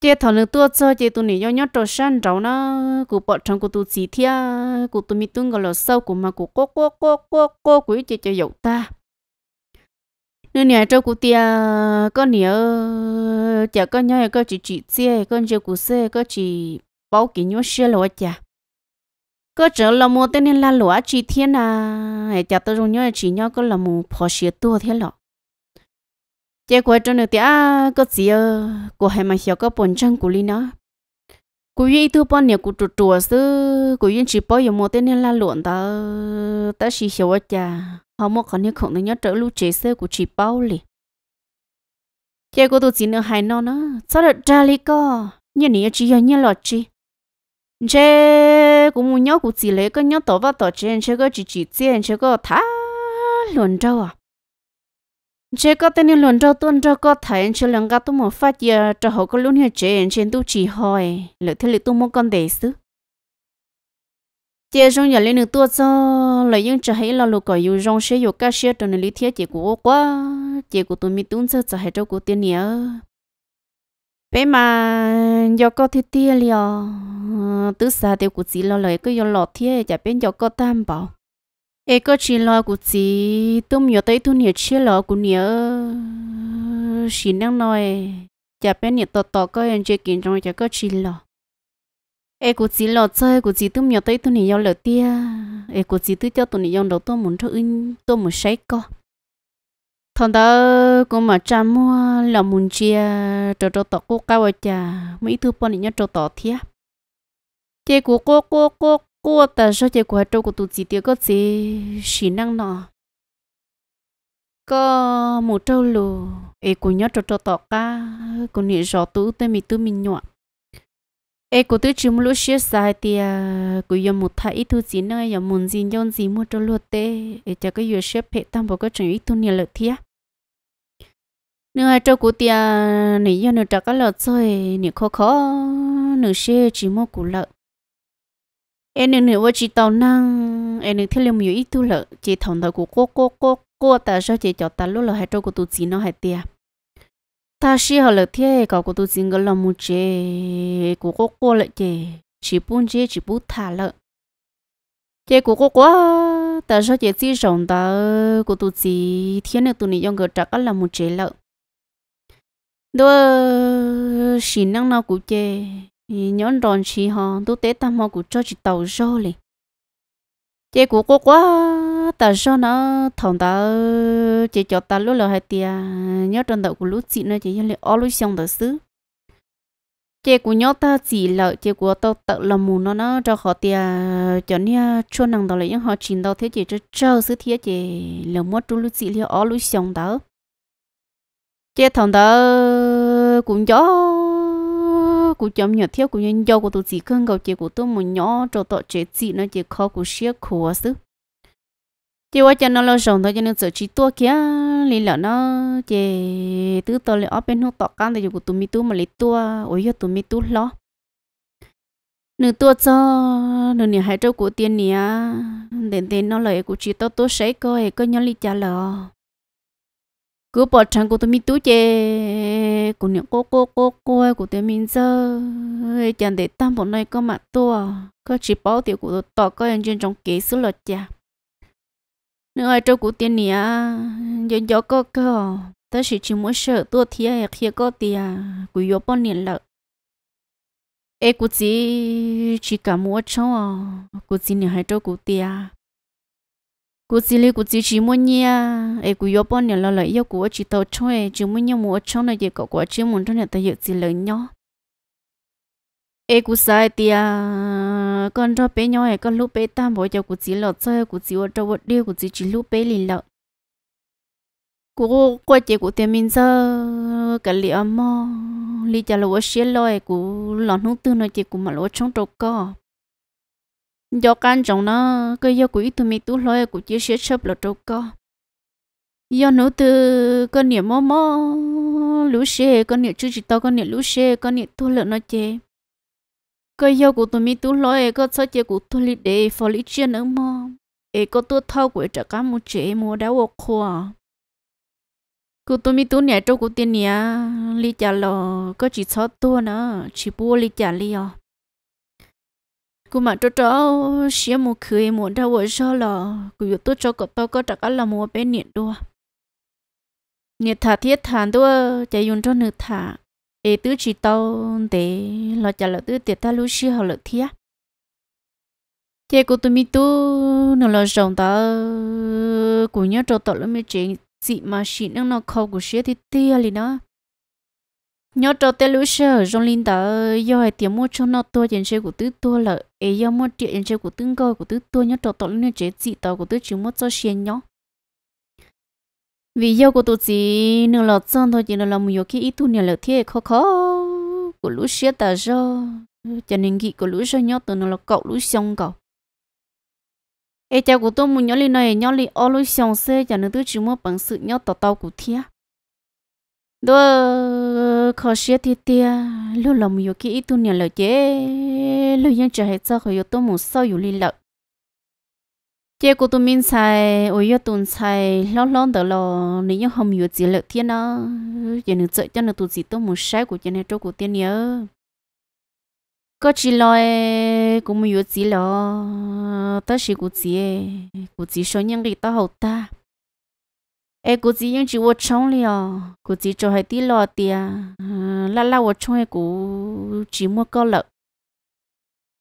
chế thằng nữa tua cho chế tụi này nhau nhau trò san trâu na, cụ bỏ trong cụ tụi chỉ thia cụ tụi mi tung gọi là sau cụ mà cụ cố cố cố cố cố quý chế chế dậu ta nữa này trâu cụ tia con nhớ chả con nhau có e chỉ chỉ xe con chơi cụ xe có chỉ bao kỹ nhau xe là chả cơ trở là mua tên nên là lúa chỉ thiên à hãy cho tôi dùng nhau chỉ nhau có là mua phò xía tua thế lọ chế quay cho nữa thì à có gì ơ cô hay mà hiểu có bốn chân của linh nó cô yên thu bao nhiêu cô trụ trụ sư cô yên chỉ bao nhiêu mua tên nên là luận ta ta chỉ hiểu ở nhà họ mua còn nhiều không nhớ trở lưu chế sơ của chỉ bảo lì chế cô tôi chỉ nữa hay nó nó sao được trả lý co như này chỉ hiểu như lọ chi chế cũng muốn nhau cũng chỉ lấy cái nhau tổ vào tổ trên chơi cái chỉ chỉ trên chơi cái thả luận trâu à chơi cái tên này trâu tuân trâu có thấy chơi lần cái tôi muốn phát giờ cho họ có luôn hiểu trên trên tôi chỉ hỏi lỡ thế lỡ tôi muốn con để xứ chơi trong nhà lên được tua cho lấy những chơi hay là lô còi yêu rong xe yêu cá xe trong này lý thiết chỉ của quá chỉ của tôi mi tuân chơi chơi hay trâu của tiền nhớ bé mà do có thiết tia liò tứ xa tiêu của chị lo lời cứ do lọt thiết chả bên do có tam bảo ê có chỉ lo của chị tôm nhỏ tới thu nhiệt chia lo của nhớ chỉ năng nói chả bên nhiệt tọt tọt có anh chơi kiện trong chả có chỉ lo ê của chị lo chơi của chị tôm nhỏ tới thu nhiệt do lời tia ê của chị tứ cho tụi nhỏ đầu tôi muốn cho in tôi muốn sấy co thằng đó cũng mà cha mua là muốn chia cho cho tao cố cao cha mấy thứ bọn nhá cho tao thiệt chế của cô cô cô cô ta sao chế của trâu của tụi chỉ tiêu có gì xí năng nọ có một trâu lù ấy cũng nhớ cho cho tao ca của nị rõ tú tới mi tú mình nhọn ấy của tôi chỉ muốn lúc xíu sai thì của giờ một thay ít thứ gì nữa giờ muốn gì nhon gì mua cho luật tê ấy cho cái giờ xếp hệ tam bảo cái chuyện ít thứ nhiều lợi thiệt nữa cho cụ tia nỉ do nửa trả cái lợn rồi nỉ khó khó nửa xe chỉ mua cụ lợn. em nửa nửa chỉ tàu năng em nửa theo liều nhiều ít tu lợn, chỉ thằng đầu cụ cố cố cố cố ta sao chỉ cho ta lúc là hai trâu cụ tu chỉ nó hai tia ta xí họ lợn thế cậu cụ tu chỉ cái lòng một chế cụ cố cố lợn chế chỉ buôn chế chỉ bút thả lợn. chế cụ cố cố ta sao chỉ chỉ rồng ta cụ tu chỉ thiên nửa tu nỉ do người trả cái lợn một chế lợn đó ờ, xì năng nào cũng chê nhón đòn chỉ họ đu tế tam họ cũng cho chị tàu rô lì chê cũng có quá ờ, tàu rô nó thằng ta chê cho ta lúc là hai tia nhớ trong đầu của lúc chị nó chê lên ó lúc xong tàu xứ chê cũng nhớ ta chỉ lợi chê của tao tự làm mù nó nó cho họ tia cho nia chua năng tàu là những họ chỉ đâu thế chê cho trâu xứ thế chê là mất trong lúc chị lên ó lúc xong tàu chết thằng đó cũng gió cũng chấm nhật thiếu cũng nhân do của tôi chỉ cần cầu chế của tôi một nhỏ cho tọt chế chỉ nó chỉ khó của xia khổ xứ chế qua cho nó lo rộng thôi cho nên sợ chỉ tua kia lý là nó chế tứ tôi lại ở bên hông tọt căng thì của tôi mi tu mà lấy tua ôi giờ tôi mi tu lo nửa tua cho nửa nhà hai trâu của tiền nè đến đến nó lại của chỉ tao tôi sấy coi coi nhau lý trả lời cứ bỏ trắng của tôi mi tú chê của những cô cô cô cô của tôi mình giờ chẳng để tâm bọn này có mặt tua có chỉ bảo tiểu của tôi tỏ có anh trên trong kế số lọt chả nếu ai trâu của tiền nè giờ gió có cơ ta chỉ chỉ muốn sợ tua thì ai à, khi có tiền à, của gió bọn nè lợ ai của chỉ chỉ cả muốn cho à. của chỉ nè hai trâu của tiền cú xí li cú chỉ chỉ muốn nha ấy cú yếu bao nhiêu lại yếu cú chỉ tàu chơi chỉ muốn nhau mua chơi này cậu cú chỉ muốn chơi này tao yếu xí lớn nhau ấy cú sai à, con cho bé nhau ấy con lúc bé tam bỏ cho cú chỉ lọ chơi cú xí ở đâu đi cú xí chỉ lúc bé liền lọ cú quay chị cú tiền mình giờ cái li âm mò li trả lọ xí lọ ấy cú lọ nông tư nói chị cú mà lọ trong trâu co do can trọng nó cái do quỹ từ mi tú lôi của chia sẻ sớp là trâu co do nấu từ con niệm mò mò lũ xe con niệm chưa chỉ to con niệm lũ xe con niệm tu lợn nó chê cái do của tụi mi tú lôi có sao chê của tu lì để phò lý chia nữa mò ấy có tu thao của trả cá mua chê mua đá wok khoa của tôi mi tú nhà trâu của tiền nhà lý trả lò có chỉ sao tu nữa chỉ bua lý trả lì à cô mà cho cho xía một khơi một đau vợ cho là cô vừa tốt cho cậu tao có chắc là mua bên nhiệt đua nhiệt thả thiết thản đua chạy dùng cho nửa thả ê tứ chỉ tao để lo chả là tứ tiệt ta lúc xí họ lợi thiết thế cô tôi mi tu nó là rồng ta cô nhớ cho tao lúc mi chuyện chị mà xịn nó khó của xía thì tia liền đó nhớ trâu tê lũ sơ trong linh tờ do hai tiếng mua cho nó tua trên xe của tứ tua là, e do mua tiền trên xe của tương cơ của tứ tua nhớ trâu tọt lên chế dị tờ của tứ chúng mua cho xiên nhó vì do của tụi chị nửa là xong thôi chỉ là mua nhiều ít thu nửa lợ thiệt khó khó của lũ xe tờ do cho nên kỵ của lũ sơ nhớ tụi nó là cậu lũ xong cậu e cha của tôi mua nhớ linh này nhớ linh ô lũ xong xe cho nên tứ chúng mua bằng sự nhớ tọt tàu của thiệt đó khó xia thì tia lúc lòng yêu kỹ tu nhà lời chế lúc yên trở hết sao khỏi yêu tôi muốn sao yêu li lợi chế cô tôi minh sai ôi yêu tuần sai lâu lâu đó lo nếu như không yêu gì lợi thiên đó giờ nữa chơi cho nó tôi gì tôi muốn sai của cho nên chỗ của tiên nhớ có chỉ lo cũng muốn yêu gì lo tất sự của chị của chị số nhân người ta hậu ta ai cô chỉ những chỉ vô trông liền cô chỉ cho hai tí lo tiền lát lát vô trông ai cô chỉ mua có lợi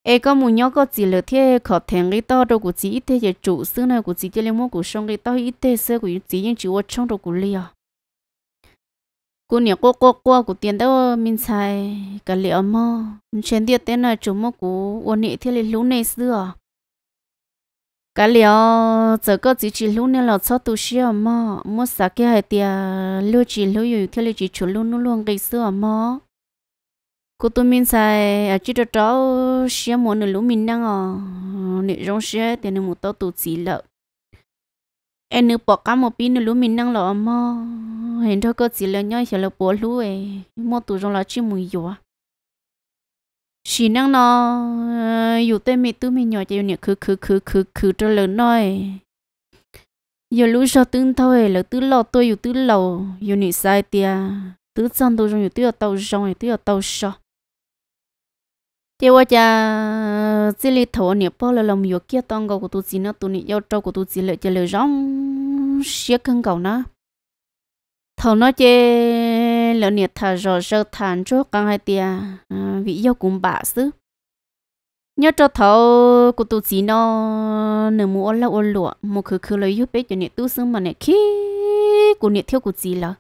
ai có muốn nhớ có chỉ là thế khó thèm cái to đâu cô chỉ ít thế giờ chủ sư này cô chỉ cho lên mua cô xong cái to ít thế sẽ cô chỉ những chỉ vô trông đâu cô liền cô nhớ cô cô cô cô tiền đâu mình xài cái liệu mà, trên tiền tên là chúng mua cô ổn định thế là lũ này xưa cái liệu giờ có chỉ chỉ lúc này là sao tu sửa mà mua sắm cái hệ tia lưu chỉ lưu rồi thì lưu chỉ chủ lưu nó luôn cái sửa mà cô tụi mình sai à chỉ được cháu sửa một nửa lúc mình đang ở à. nửa rong sửa thì nó một tao tu chỉ lợ em nửa bỏ cả một pin nửa lúc mình đang lợ mà hiện thôi có chỉ là nhau chỉ là bỏ lũ ấy mua tu rong là chỉ mùi yếu chỉ năng nó ờ, dù tên mẹ tư mẹ nhỏ chỉ nhỏ cứ cứ cứ cứ cứ cho lớn nói giờ lũ cho tương thôi là tư lò tôi dù tư lò dù nị sai tia tư chân tôi trong dù tư ở tàu trong tư ở tàu sọ chỉ qua cha chỉ lý thổ nị bao là lòng dù kia tông cầu của tôi chỉ nó tôi nị giao trâu của tôi chỉ lợi chỉ lợi rong xiết cân cầu nó thầu nó chơi hai lỡ nhiệt thà rồi sơ thàn chỗ càng hai tia à, vị yêu cũng bạ xứ nhớ cho thầu của tu sĩ nó nửa mùa là ôn lụa một khứ khứ lời yêu biết cho nhiệt tu xương mà nhiệt khí của nhiệt thiếu của gì là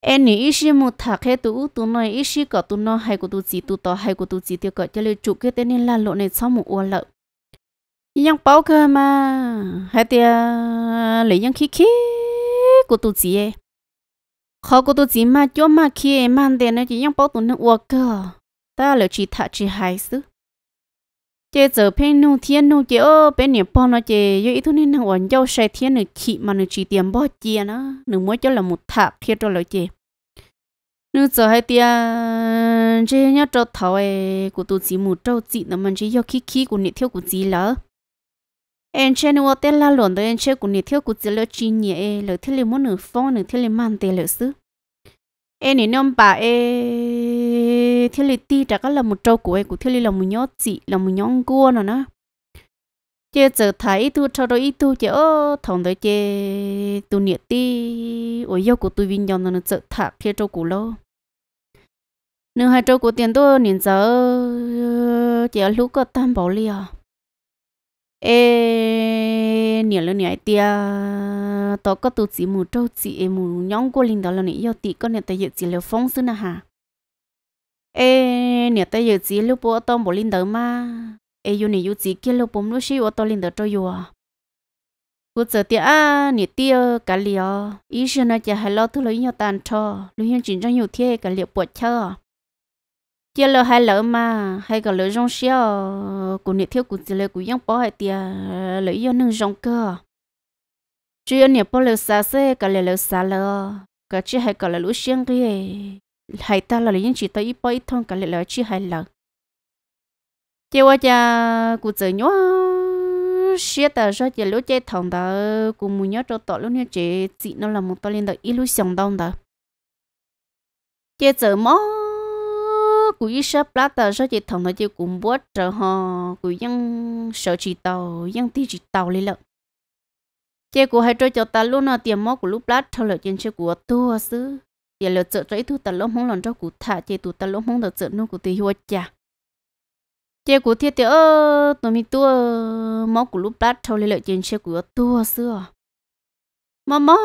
em nhỉ ít xí một thà khi tu tu nói ít xí cả tu nó hay của tu sĩ tu to hay của tu sĩ tiêu cả cho lấy chủ cái tên nên là lộ này sau một ôn lợn nhưng bảo cơ mà hai tia lấy những khí khí của tu sĩ ấy khó có tôi chỉ mà cho mà kia mang tiền nó chỉ nhắm bảo tụi nó uo cơ ta là chỉ thà chỉ hại chứ chế giờ bên nông thiên nông chế ô bên nhà bọn nó chế yêu ít thôi nên hoàn giao sai thiên nữa chị mà nó chỉ tiền bao chia nó nữa mới cho là một thà kia cho lời chế nữa giờ hay tiền chế nhớ cho thầu ấy của tôi chỉ một trâu chị nó mình chỉ yêu khí khí của nhiệt thiếu của chị lỡ em chơi nữa tên là lộn tới em chơi cũng nhiều thiếu cũng chỉ là chi nhẹ e, lỡ thiếu liền muốn nửa phong nửa thiếu liền mang tiền lỡ xứ em này năm bà em thiếu liền ti trả là một trâu của em cũng thiếu là một nhó chị là một nhón cua nữa nó chơi giờ thấy tu cho đôi ít tu chơi ô thằng tới chơi tu nhiệt ti ôi yêu của tôi vinh dòng nó giờ thả kia trâu cũ lâu nửa hai trâu của tiền tôi nhìn giờ chơi lúc có tam bảo liền ê nhiều lần này tia tao có tụ chỉ một trâu chỉ em mù nhong cô linh đó là nị yêu tị con này tay chỉ liệu phong sư nè hà ê nhiều tay giờ chỉ lúc bố tao bố linh đó mà ê yêu này yêu chỉ kia lúc bố lúc xí ô tao linh đó cho yêu à cô giờ tia à nhiều tia cả liều ý sư là chỉ hai lo thứ lấy nhau tàn cho lúc hiện chỉ cho nhiều thế cả liều bột chơi chia lỡ hai lỡ mà hai còn lỡ rong xia của nhiệt thiếu của chỉ lỡ của yong bỏ hai tia lỡ yong nâng rong cơ chỉ yong nhiệt bỏ lỡ xa xe cả lỡ lỡ xa lỡ cả chỉ hay còn lỡ lũ xiang kia hay ta là những chỉ tới ít bỏ ít thon cả lỡ lỡ chỉ hay lỡ chỉ qua cha của chỉ nhó xia ta cho chỉ lỡ chơi thòng đó của mù nhó cho tọt lúc nhiệt chỉ chỉ nó là một to lên đó ít lũ xiang đông đó chỉ giờ mỗi cú ý sắp lá tờ số chỉ thằng nó chỉ cũng bớt trở họ cú dân sợ chỉ tàu dân ti chỉ tàu lên lợn chế cú hay trôi cho ta luôn nó tiền mó của lúc lát thâu lợi trên chế của tua xứ tiền lợi trợ trái thu ta lỗ mông lần cho cú thả chế tụ ta lỗ mông đợt trợ nu của tì hua chả chế cú thiết tiền ơ tụi mi tua mó của lúc lát thâu lợi trên chế của tua xưa mà mó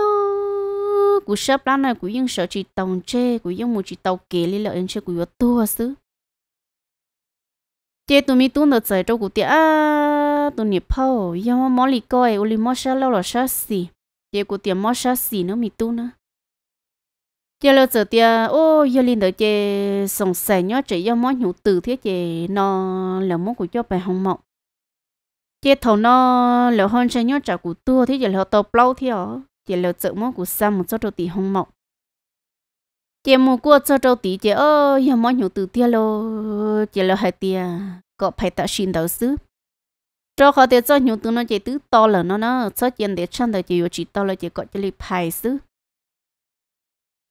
cú shop lá này cú dùng sợ chỉ tàu chê cú dùng một chỉ tàu kề lên lợi chê cú vừa tua à xứ chê tụi mi tuôn được giải cho cú à? tụi nhịp phao yêu mò lì coi uli mò sa lâu là sa xì chê cú tiếc mò sa xì nữa mi tuôn nữa chê lâu giờ tiệt ô yêu linh đợi chê sòng sài nhó chê yêu mỏ nhũ từ thế chê nó là mỏ của cho bài hồng mộng chê thầu nó là hoàn chê nhó trả cú tua thế chê là tàu plau thế ó chỉ lâu chợ món của sao một chỗ đầu tỷ hồng mộng chỉ một cua chỗ đầu tỷ chỉ ơ nhà món nhiều từ tia lô chỉ lâu hai tia có phải tạo xin đầu xứ cho họ để cho nhiều từ nó chỉ tứ to là nó nó cho tiền để chăn đầu chỉ chỉ to là chỉ có chỉ lì phải xứ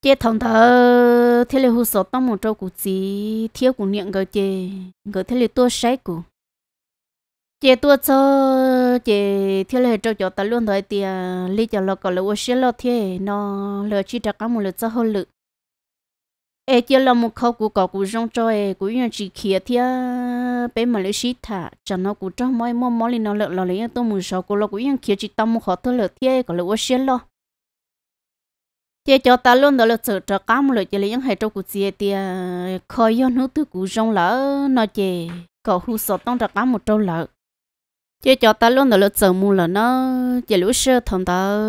chế thằng thờ thế là hồ sơ tao một trâu của chị thiếu của niệm cái, chế gờ thế là tua sấy của chị tôi cho chị thiếu lời cho cho ta luôn thôi thì à, lý cho lo còn lo xí lo thế nó lo chỉ cho cái một lượt cho hơn lượt ai chỉ là một khâu của cậu của rong cho ai của những chỉ kia thì bé mà lấy xí thả cho nó của trong mỗi mỗi mỗi nó lợn là lấy tôi muốn sáu của lo của những kia chỉ tâm một khó thôi lượt thì còn lo xí lo chị cho ta luôn đó là sợ cho cái một lượt chỉ lấy những hai trâu của chị thì khơi do nó từ của rong lỡ nó chị cậu hú sợ tông cho cái một trâu lỡ chứ cho ta luôn đó là chờ mù là nó chỉ lúc sơ thằng ta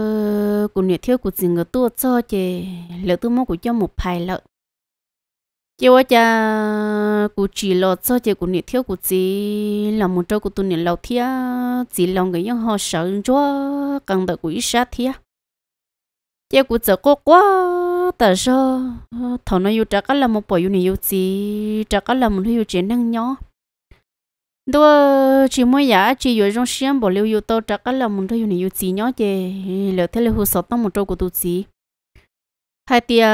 cũng nhiệt thiếu của gì người tua cho chứ lỡ tôi muốn của cho một 排 lợ chứ ว่าจะกูจีรอซะเจกูเนี่ยเที่ยวกูจีลำมุนเจ้ากูตุนเนี่ยเราเที่ยวจีลองก็ยังหอเสงจ้วกังแต่กูอีชาเที่ยวเจ้ากูจะก็กว่าแต่ชอถอนอยู่จากกันลำมุนปล่อยอยู่ในยูจีจากกันลำมุนที่อยู่เจนังเนาะ đua chỉ mua giá chỉ vừa trong xiêm bỏ liu yêu tao chắc cái là muốn cho yêu này yêu gì nhớ chứ liệu thế là hồ sơ tao muốn cho của tu sĩ hai tia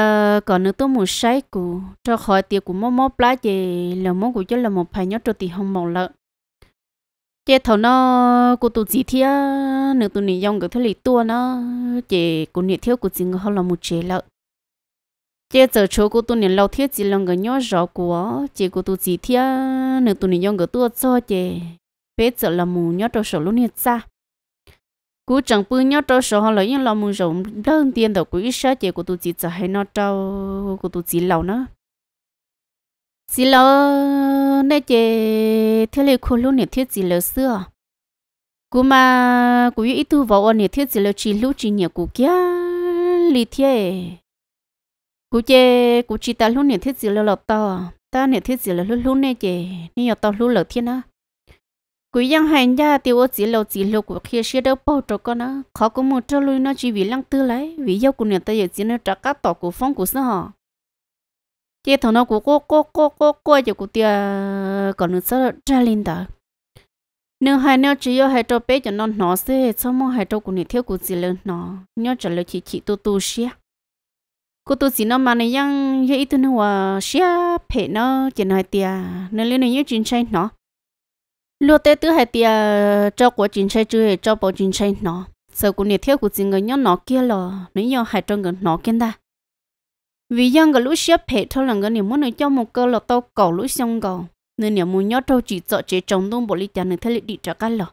còn nữa tôi muốn say cụ cho khỏi tia của mắm mắm lá chứ là mắm của cho là một phải nhớ cho tia không màu lợn chứ thầu nó của tu sĩ thì nữa tôi này dòng cái thế lì tua nó chứ của nhiệt thiếu của chính người họ là một chế lợn chế giờ chỗ của tôi nên lâu thiết chỉ lòng cái nhỏ rõ của chế của tôi chỉ thiết nên tôi nên dùng cái tua cho chế bé giờ là mù nhỏ trâu sổ luôn hết ra cú chẳng bự nhỏ trâu sổ họ lấy những lòng mù rộng đơn tiền đầu quý sợ chế của tôi chỉ giờ hay nó trâu của tôi chỉ lâu nữa chỉ lâu nãy chế thiết lấy khổ luôn hết thiết chỉ lâu xưa cú mà cú ít tu vào anh thiết chỉ lâu chỉ lúc chỉ nhiều cú kia lì thiết cú chê cú chỉ ta luôn này thiết gì là lộc to à? ta này thiết gì là lúc lúc này chê nên giờ to lúc lộc thiên á cú yang hành gia tiêu ô chỉ lọt chỉ lọt của kia xe đâu bao trọ con á khó có một trâu lui nó chỉ vì lăng tư lấy vì yêu cú này ta giờ chỉ nó trả cát tỏ của phong của sao họ chê thằng nó của cô cô cô cô cô cho cú tia còn nữa sao trả lên đó nếu hai nếu chỉ yêu hai trâu bé cho nó nó sẽ sao mà hai trâu cú này thiếu cú chỉ lớn nó nhớ trả lời chỉ chỉ tu tu xia cô tôi sĩ nó mà này yang ye ít nó hòa xia phe nó chỉ nói tia nên liên này những chính sách nó lúa tết tứ hai tia cho của chính sách chứ cho bộ chính sách nó sợ cô nhiệt theo của chính người nhau nó kia lò nên nhau hai trong người nó kia ta vì yang cái lũ xia phe thôi là người nhiều muốn nói cho một cơ là tao cầu lũ xong cầu nên nhiều muốn nhau đâu chỉ sợ chế trồng đông bộ lý chả này thế lý đi trả cái lò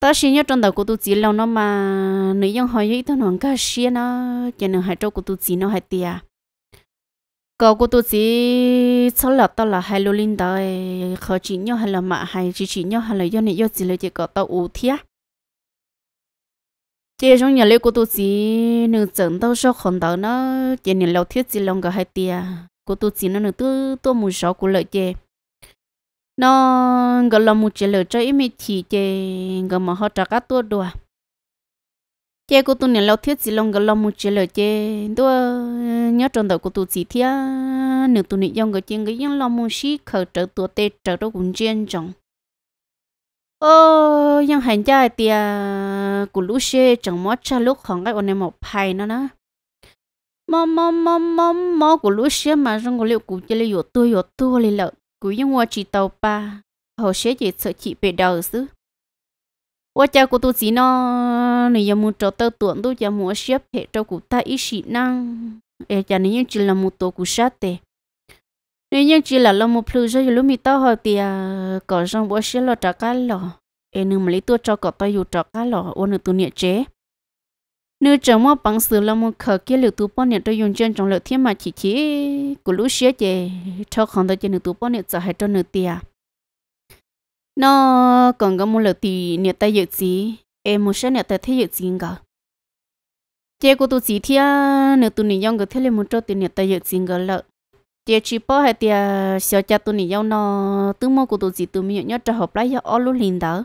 ta xí nhớ trong đầu của tôi chỉ lâu nó mà nữ dân hỏi với tôi nói cái xí nó cho nên hai chỗ của tôi chỉ nó hai tia cậu của tôi chỉ sau là tao là hai lô linh đó khó chỉ nhớ hay là mà hay chỉ chỉ nhớ hay là do này do chỉ là chỉ có tao u thia chỉ trong nhà lấy của tôi chỉ nữ chồng tao số còn tao nó cho nên lâu thiết chỉ lòng cả hai tia của tôi chỉ nó nữ tư tôi muốn sáu của lợi chơi nó gọi là một chế lửa cho em thì chế gọi mà họ trả cá tua đùa chế cô tu này lâu thiết gì lòng gọi là một chế lửa chế đua nhớ trong đầu cô tu gì thế nửa tu này dòng cái chuyện cái những lòng một xí khởi trở tua tê trở đâu cũng chuyên trọng ô nhưng hành gia thì của lũ xe chẳng mót cha lúc hàng cái ôn em một hai nữa, nó mò mò mò mò mò của lũ xe mà trong cái liệu của chế liệu tua liệu tua liệu cú yung wo chỉ tàu pa họ sẽ gì sợ chị về đầu chứ wo cha của tôi chỉ nó nếu giờ muốn cho tao tuấn tôi giờ muốn xếp hệ cho cụ ta ít sĩ năng để cho nên chỉ là một tổ cụ sát tệ nếu như chỉ là lo một plu cho lúc mi tao hỏi thì có rong wo sẽ lo trả cá lò em nên mà lấy tôi cho cậu ta dù trả cá lò ôn được tôi niệm chế nếu trong một bằng sự làm một khởi kia liệu tụ bao nhiêu tôi dùng chân trong lợi thiên mà chỉ chỉ của lũ xía chè cho không tôi chân tụ bao nhiêu giờ hay cho nửa tia à. nó còn có một lợi thì nhiệt tay dự gì em một số nhiệt tay thế dự gì cả chế của tôi chỉ thia nửa tụ này dòng cái thế là một chỗ tiền nhiệt tay dự gì cả lợi chế chỉ bao hay tia sợ cha tụ này dòng nó tứ mô của tôi chỉ tụ mình nhớ cho hợp lại cho ở lũ liền đó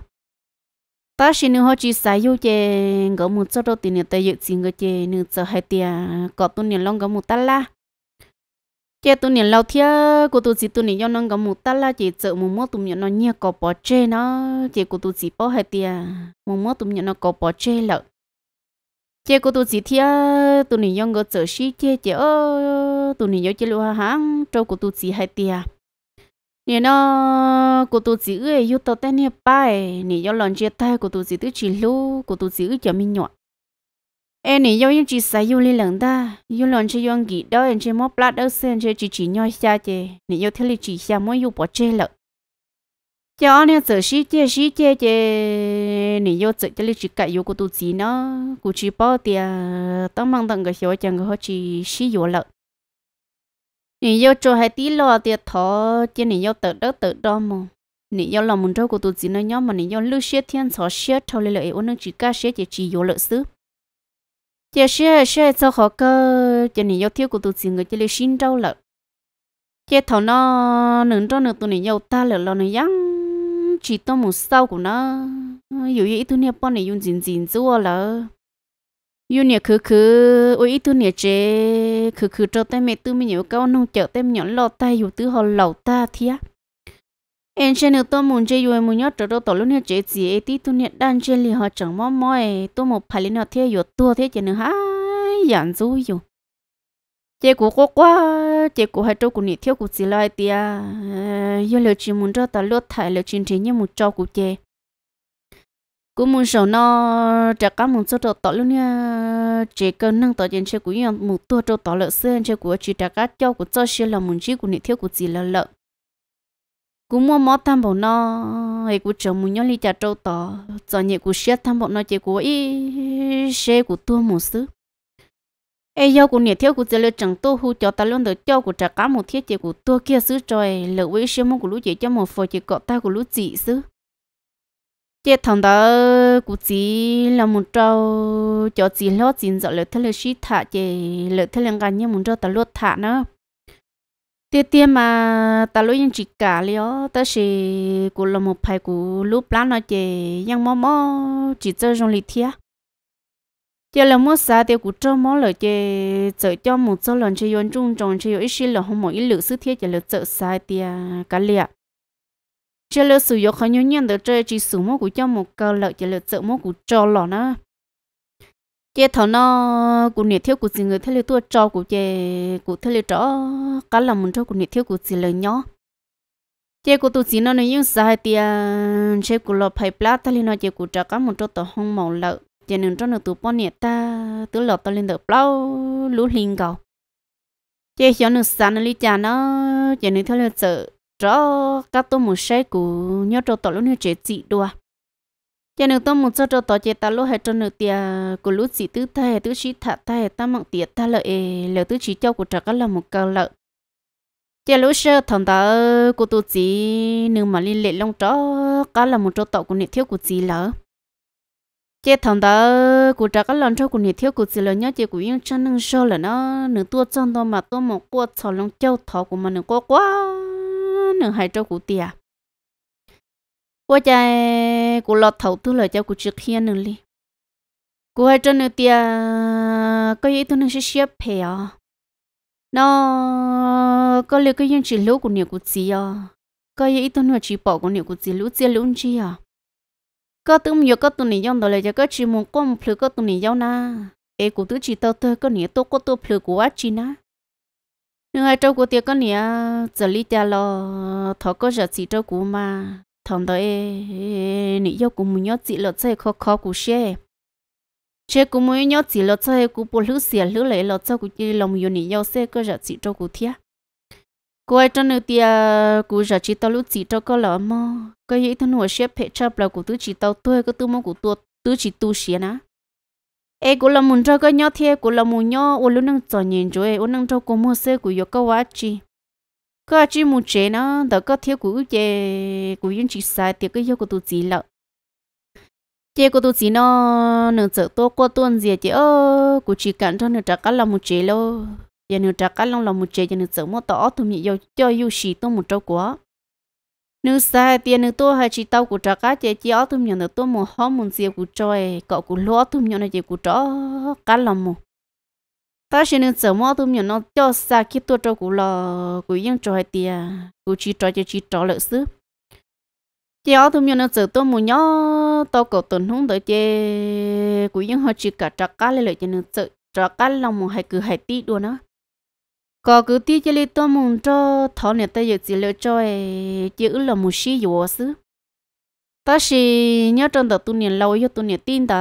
ta xin nữa họ chỉ sai yêu chè có một chỗ đầu tiên ta dự xin cái chè nữa cho hai tia có tu niệm long có một ta la chè tu niệm lâu thia của tu chỉ tu niệm do nó có một ta la chỉ chợ một mốt tu niệm nó nhia có bỏ chê nó chè của tu chỉ bỏ hai tia một mốt tu niệm nó có bỏ chê lợ chè của tu chỉ thia tu niệm do có chợ xí chè chè ơ tu niệm do chè lúa hàng trâu của tu chỉ hai tia ấy yêu yêu yêu chết em em ta chơi chơi chơi chỉ chỉ xa 你那古都子个有到等你拜，你要让接待古都子的记录，古都子个叫名鸟。哎，你要用只啥用力冷的，用两只用几刀，人只莫不拉到身，只只只鸟下去，你要听你只下莫有不接了。cho nên giờ xí chỉ xa chê yêu bỏ chơi chữ cho anh chơi chơi lý chỉ cậy yêu của tu chỉ nó cô chỉ bỏ tiền tao mang tặng cái số chẳng có chỉ xí vô lợ 你要做还滴了的头，今你要得到得到么？你要老们照顾肚子呢，要么你要六些天朝些头里了，我能只干些就只有了事。这些些做好个，今你要照顾肚子个，这里心着了。这头呢，能着呢，肚你要大了了呢样，只到么少个呢？有一度呢，帮你用钱钱做了。yêu nè khứ khứ ôi ít tu nè chế khứ khứ cho tay mẹ tu mình nhiều câu nông chợ tay nhỏ lo tay dù tu họ lẩu ta thía em chơi nữa tôi muốn chơi yêu muốn nhớ trở đâu tổ lúc nè chế gì ấy tí tu nè đan chơi li họ chẳng mò mò tôi một phải lên nó thía dù tua thế chơi nữa ha giản dối dù chế của cô quá chế của hai trâu của nè thiếu của gì lại tia ờ, yêu liệu chỉ muốn cho ta lướt thải liệu chỉ chỉ như một trâu của chế cú muốn sầu nó trả cá muốn số tọt luôn nha chỉ cần nâng tọt tiền chơi của nhau một tua cho tọt lợn sơn chơi của chỉ trả cá cho của cho xe là muốn chỉ của nị thiếu của gì là lợn cú mua mó tham bộ nó hay cú chồng muốn nhau đi trả cho tọt cho nhẹ của xe tham bộ nó chỉ của ý xe của tua một xứ ai yêu của nị thiếu của chỉ là chẳng tô hú cho ta luôn được cho của trả cá một thiết chỉ của tua kia xứ trời lợn với xe mông của lũ chỉ cho một phò chỉ cọ ta của lũ chỉ xứ chế thằng đó cũng chỉ là một trâu cho chỉ lo chín giờ lợi thế là shit thả chế lợi thế là gan như một trâu ta luôn thả nó tiếp tiếp mà ta luôn những chỉ cả liệu, ta sẽ cũng là một phải cũng lúc plan nó chế nhưng mà mà chỉ chơi trong lịch thiệt chế là mua xa tiêu cũng cho mua lợi chế chở cho một số lần chơi yến trung trồng có ít xí là không mỗi ít lửa sứ thiết chế là chở xa tiêu cả liệt chỉ là sử dụng khó nhún nhún được chơi chỉ sử mốt của cho một câu lợi chỉ là sử mốt của cho lọ nó chế thọ nó của nhiệt thiếu của gì người thế là tua cho của chế của thế là cho cá là một chỗ của nhiệt thiếu của gì là nhỏ chế của tôi chỉ nó nói những sai tiền chế của lọ phải plát ta lên nó chế của trả cá một chỗ tàu hong màu lợi chế nên cho nó tụ bao nhiệt ta tứ lọ ta lên được bao lú linh cầu chế cho nó sáng nó lý cha nó chế nên thế là sợ cho các tôi một xe của nhớ cho tao lúc này chế chị đùa cho nên tôi một cho cho tao chế ta lúc hay cho nửa tiền của lúc chị tứ thay tứ chỉ thả thay ta mặn tiền ta lợi lợi tứ chỉ cho của trả các là một câu lợi cho lúc sơ thằng ta của tôi chỉ nửa mà liên lệ long chó cả là một chỗ tao của nệ thiếu của chị lỡ chế thằng ta của trả các lần cho của nệ thiếu của chị lỡ nhớ chế của yên chân nâng sơ là nó nửa tua chân đó mà tôi một quạt sò long châu thọ của mình nửa quá quá nâng hai trâu cụ tia qua chạy cụ lọt thấu tư lời cho cụ trước kia nâng li cụ hai trâu nâng tia có ý tôi nâng sẽ xếp phe à nó có liệu cái những chỉ lũ của nhiều cụ gì à có ý tôi nâng chỉ bỏ của nhiều cụ gì lũ chia lũ chi à có tụm nhiều có tụi này dòng đó là cho có chỉ muốn có một phơi có tụi này dòng na ê cụ tứ chỉ tao tôi có nhiều tôi có tôi phơi của á chi na nhưng hai trâu của tiệc con nè giờ lý cha lo thọ có giờ chỉ trâu của mà thằng đó nị yêu của mình nhớ chỉ lo chơi khó khó của xe xe của mình nhớ chỉ lo chơi của bộ lứa xe lứa lại lo chơi của chỉ lòng yêu nị yêu xe có giờ chỉ trâu của thiệt cô ấy trong nơi tiệc của giờ chỉ tao lúc chỉ trâu có lỡ mò cái gì thằng hồ xe phải chấp là của tôi chỉ tao tôi có tôi mong của tôi tôi chỉ tu xe nè e cô làm muốn cho cái nhau thiệt cô làm muốn nhau ô lúc năng cho nhìn rồi ô năng cho cô mua xe của yêu quá chi cái chỉ muốn chế nó đó có thiếu của chế của những chỉ sai thì cái yêu cô tôi chỉ lợ chế cô tôi chỉ nó nửa sợ tôi qua tuần gì chứ ơ của chỉ cản cho nửa trả cái làm một chế lo giờ nửa trả cái làm làm một chế giờ nửa sợ mua tỏ tôi nghĩ yêu cho yêu xì tôi một trâu quá nếu xa tiền nếu tôi hay chỉ tao của trả cá chơi chơi tôi nhận được tôi một hôm một giờ của trời cậu của lúa tôi nhận được gì của chó cá lòng một ta xin nên sớm mua tôi nhận nó cho xa khi tôi cho của lò của yên trời tiền của chỉ trời chơi chỉ trời lợi sứ chéo tôi nhận nó sớm tôi một nhó tao cậu tuần không tới chơi của yên họ chỉ cả trả cá lại lợi cho nên sớm trả cá lòng một hai cứ hai tí đùa nó có cứ tí cho li tôm mùng cho thọ nè ta giờ chỉ lo cho chữ là một sĩ vô xứ ta sĩ nhớ trong đầu tôi nè lâu cho tôi nè tin ta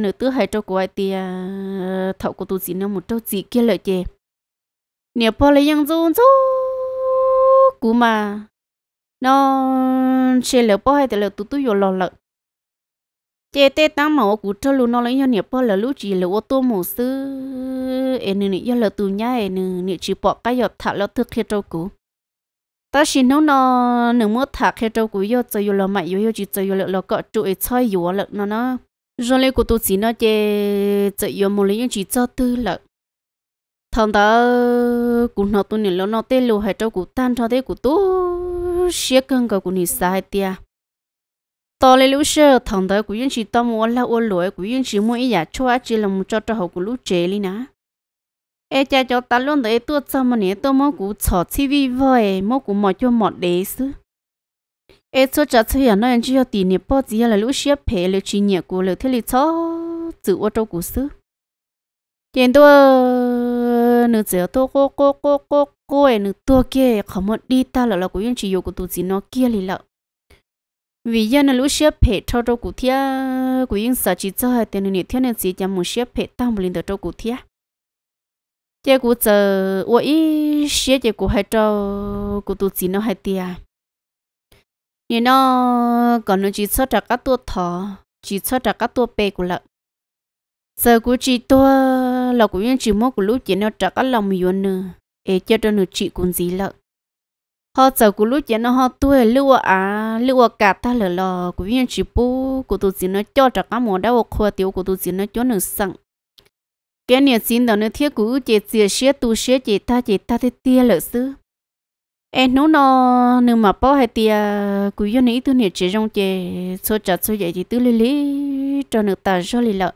nửa thứ hai cho của ai thì à, thọ của tôi chỉ nó một trâu chỉ kia lợi chè nè po lấy yang zun zu cú mà nó sẽ lỡ po hay thì lỡ tôi tôi vô lo lợ chè tê tăng màu của trâu luôn nó lấy nhau nè po là lúc chỉ lỡ ô tô một xứ cứ em yêu là tù nhá em nè chỉ bỏ cái giọt thảo là thức khi trâu cũ ta xin nó nó nửa mua thả khi trâu cũ yo chơi yo là mày yo yo chỉ chơi yo là là cọ trụ ấy chơi yo là nó nó rồi lấy của tôi chỉ nó chơi chơi yo một lấy chỉ cho tư là thằng đó cũng nó tôi nè nó nó tên lù hay trâu cũ tan cho thế của tôi xé cơn cái của nị sai tia to lấy lúc sơ thằng đó cũng yên chỉ tâm mua là ô lỗi cũng yên chỉ mua ít nhà chua chỉ là một cho cho hậu của lúc chế đi nè ai cha cho ta luôn đấy tôi cho mà nè tôi mong cũng chọn chỉ vì vậy mong cũng mọi cho mọi đấy chứ ai cho cha chơi, nhà nói chỉ cho tiền nè bao giờ là lúc xếp phe là chỉ nhà của là thế là cho tự ở trong cuộc chứ tiền tôi nữ giờ tôi cô cô cô cô cô ấy nữ tôi kia không muốn đi ta là là cũng yên chỉ yêu của tôi chỉ nó kia lì lợ vì giờ là lúc xếp phe cho trong cuộc thia cũng yên sợ chỉ cho hai tiền nè thiên này chỉ cho một xếp phe tăng lên được cho cuộc thia Ý, hay hay cho cho cho nó chỉ chỉ 结果就我一写结果还找古都只能还的啊，你呢？可能只吃这个多头，只吃这个多白骨了。giờ của chị tôi là của những chỉ mua của lúc chị nó trả các lòng miếng nữa, để cho cho nó chỉ cũng gì lợ. họ giờ của lúc chị nó họ tôi lưu à lưu cả ta là lò của những chỉ bố của tụi chị nó cho trả các món đã hoặc khoa tiêu của tụi chị nó cho nó sẵn cái nhà xin đó nó thiết cũ chị chị xế tu xế chị ta chị ta thế tia lỡ sư em nó nó nếu mà bỏ hay tia cú yo này tu này chị trong chị số chặt số vậy chị tư lý lý cho nó ta cho lý lợ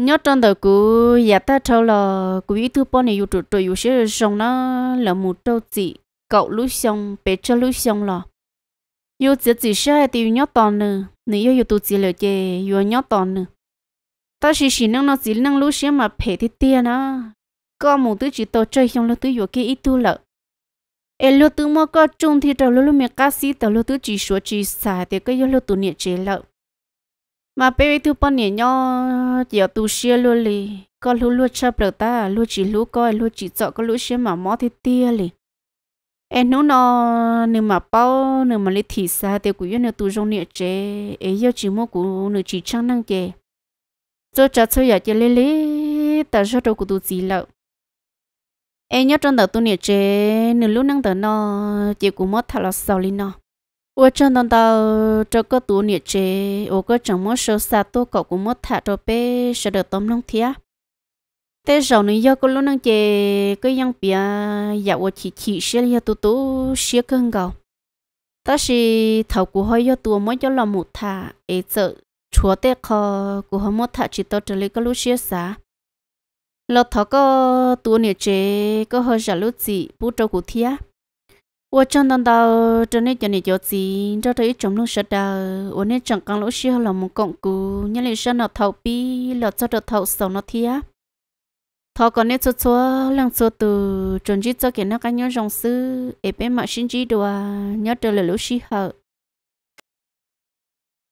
nhớ trong đầu cú nhà ta thâu là cú ít tu bỏ này yêu trụ trụ yêu xế xong nó là một trâu chị cậu lúc xong bé cho lúc xong là yêu chị chị xế thì nhớ toàn nữa nếu yêu tu chị lỡ chị yêu nhớ toàn nữa ta chỉ chỉ năng nó chỉ năng lúc xíu mà phê thì tiền nó có một thứ chỉ tổ chơi xong lúc thứ vừa kia ít tu lợ em lúc thứ mà có chung thì đầu lúc lúc mình cá sĩ tao lúc thứ chỉ số chỉ xài thì cái lúc tu niệm chế lợ mà bây giờ thứ bao nhiêu nhau giờ tu xíu luôn lì có lúc lúc chấp được ta lúc chỉ lúc coi lúc chỉ sợ có lúc xíu mà mót thì tiền lì em nó nó nếu mà bao nếu mà lấy thịt xa thì cũng như tu trong niệm chế ấy giờ chỉ mua cũng nửa chỉ trăng năng chế cho cho cho giờ chơi lê lê tớ cho đâu cũng tụt gì lợ em nhớ trong đầu tôi nhớ chế nửa lúc năng tớ nó chỉ cũng mất thằng là sầu lên nó ở trong đầu tao cho có tụi nhớ chế ở có chẳng mất sâu xa tôi cậu cũng mất thằng rồi bé sẽ được tóm long thía thế rồi nữa giờ có lúc năng chế cái yang bia dạo ở chỉ chỉ xe là tụt tụt xe cơn gạo ta sĩ thầu của hơi do tụi mới cho là một thà ấy sợ chúa tê khó của họ mất thà chỉ tôi lấy lại cái lúc xưa xa lọt thọ có tu niệm chế có hơi giả lúc gì bút trâu của thia ở trong đàn đào trở nên cho nên cho gì cho thấy trong lúc sợ đào ở nên chẳng cần lúc xưa là một công cú, nhưng lại sao nó thầu bi lọt cho được thầu sầu nó thia thọ còn nên cho cho lần cho từ chuẩn chỉ cho cái nó cái nhớ rong sư ở bên mà sinh chỉ đùa nhớ trở lại lúc xưa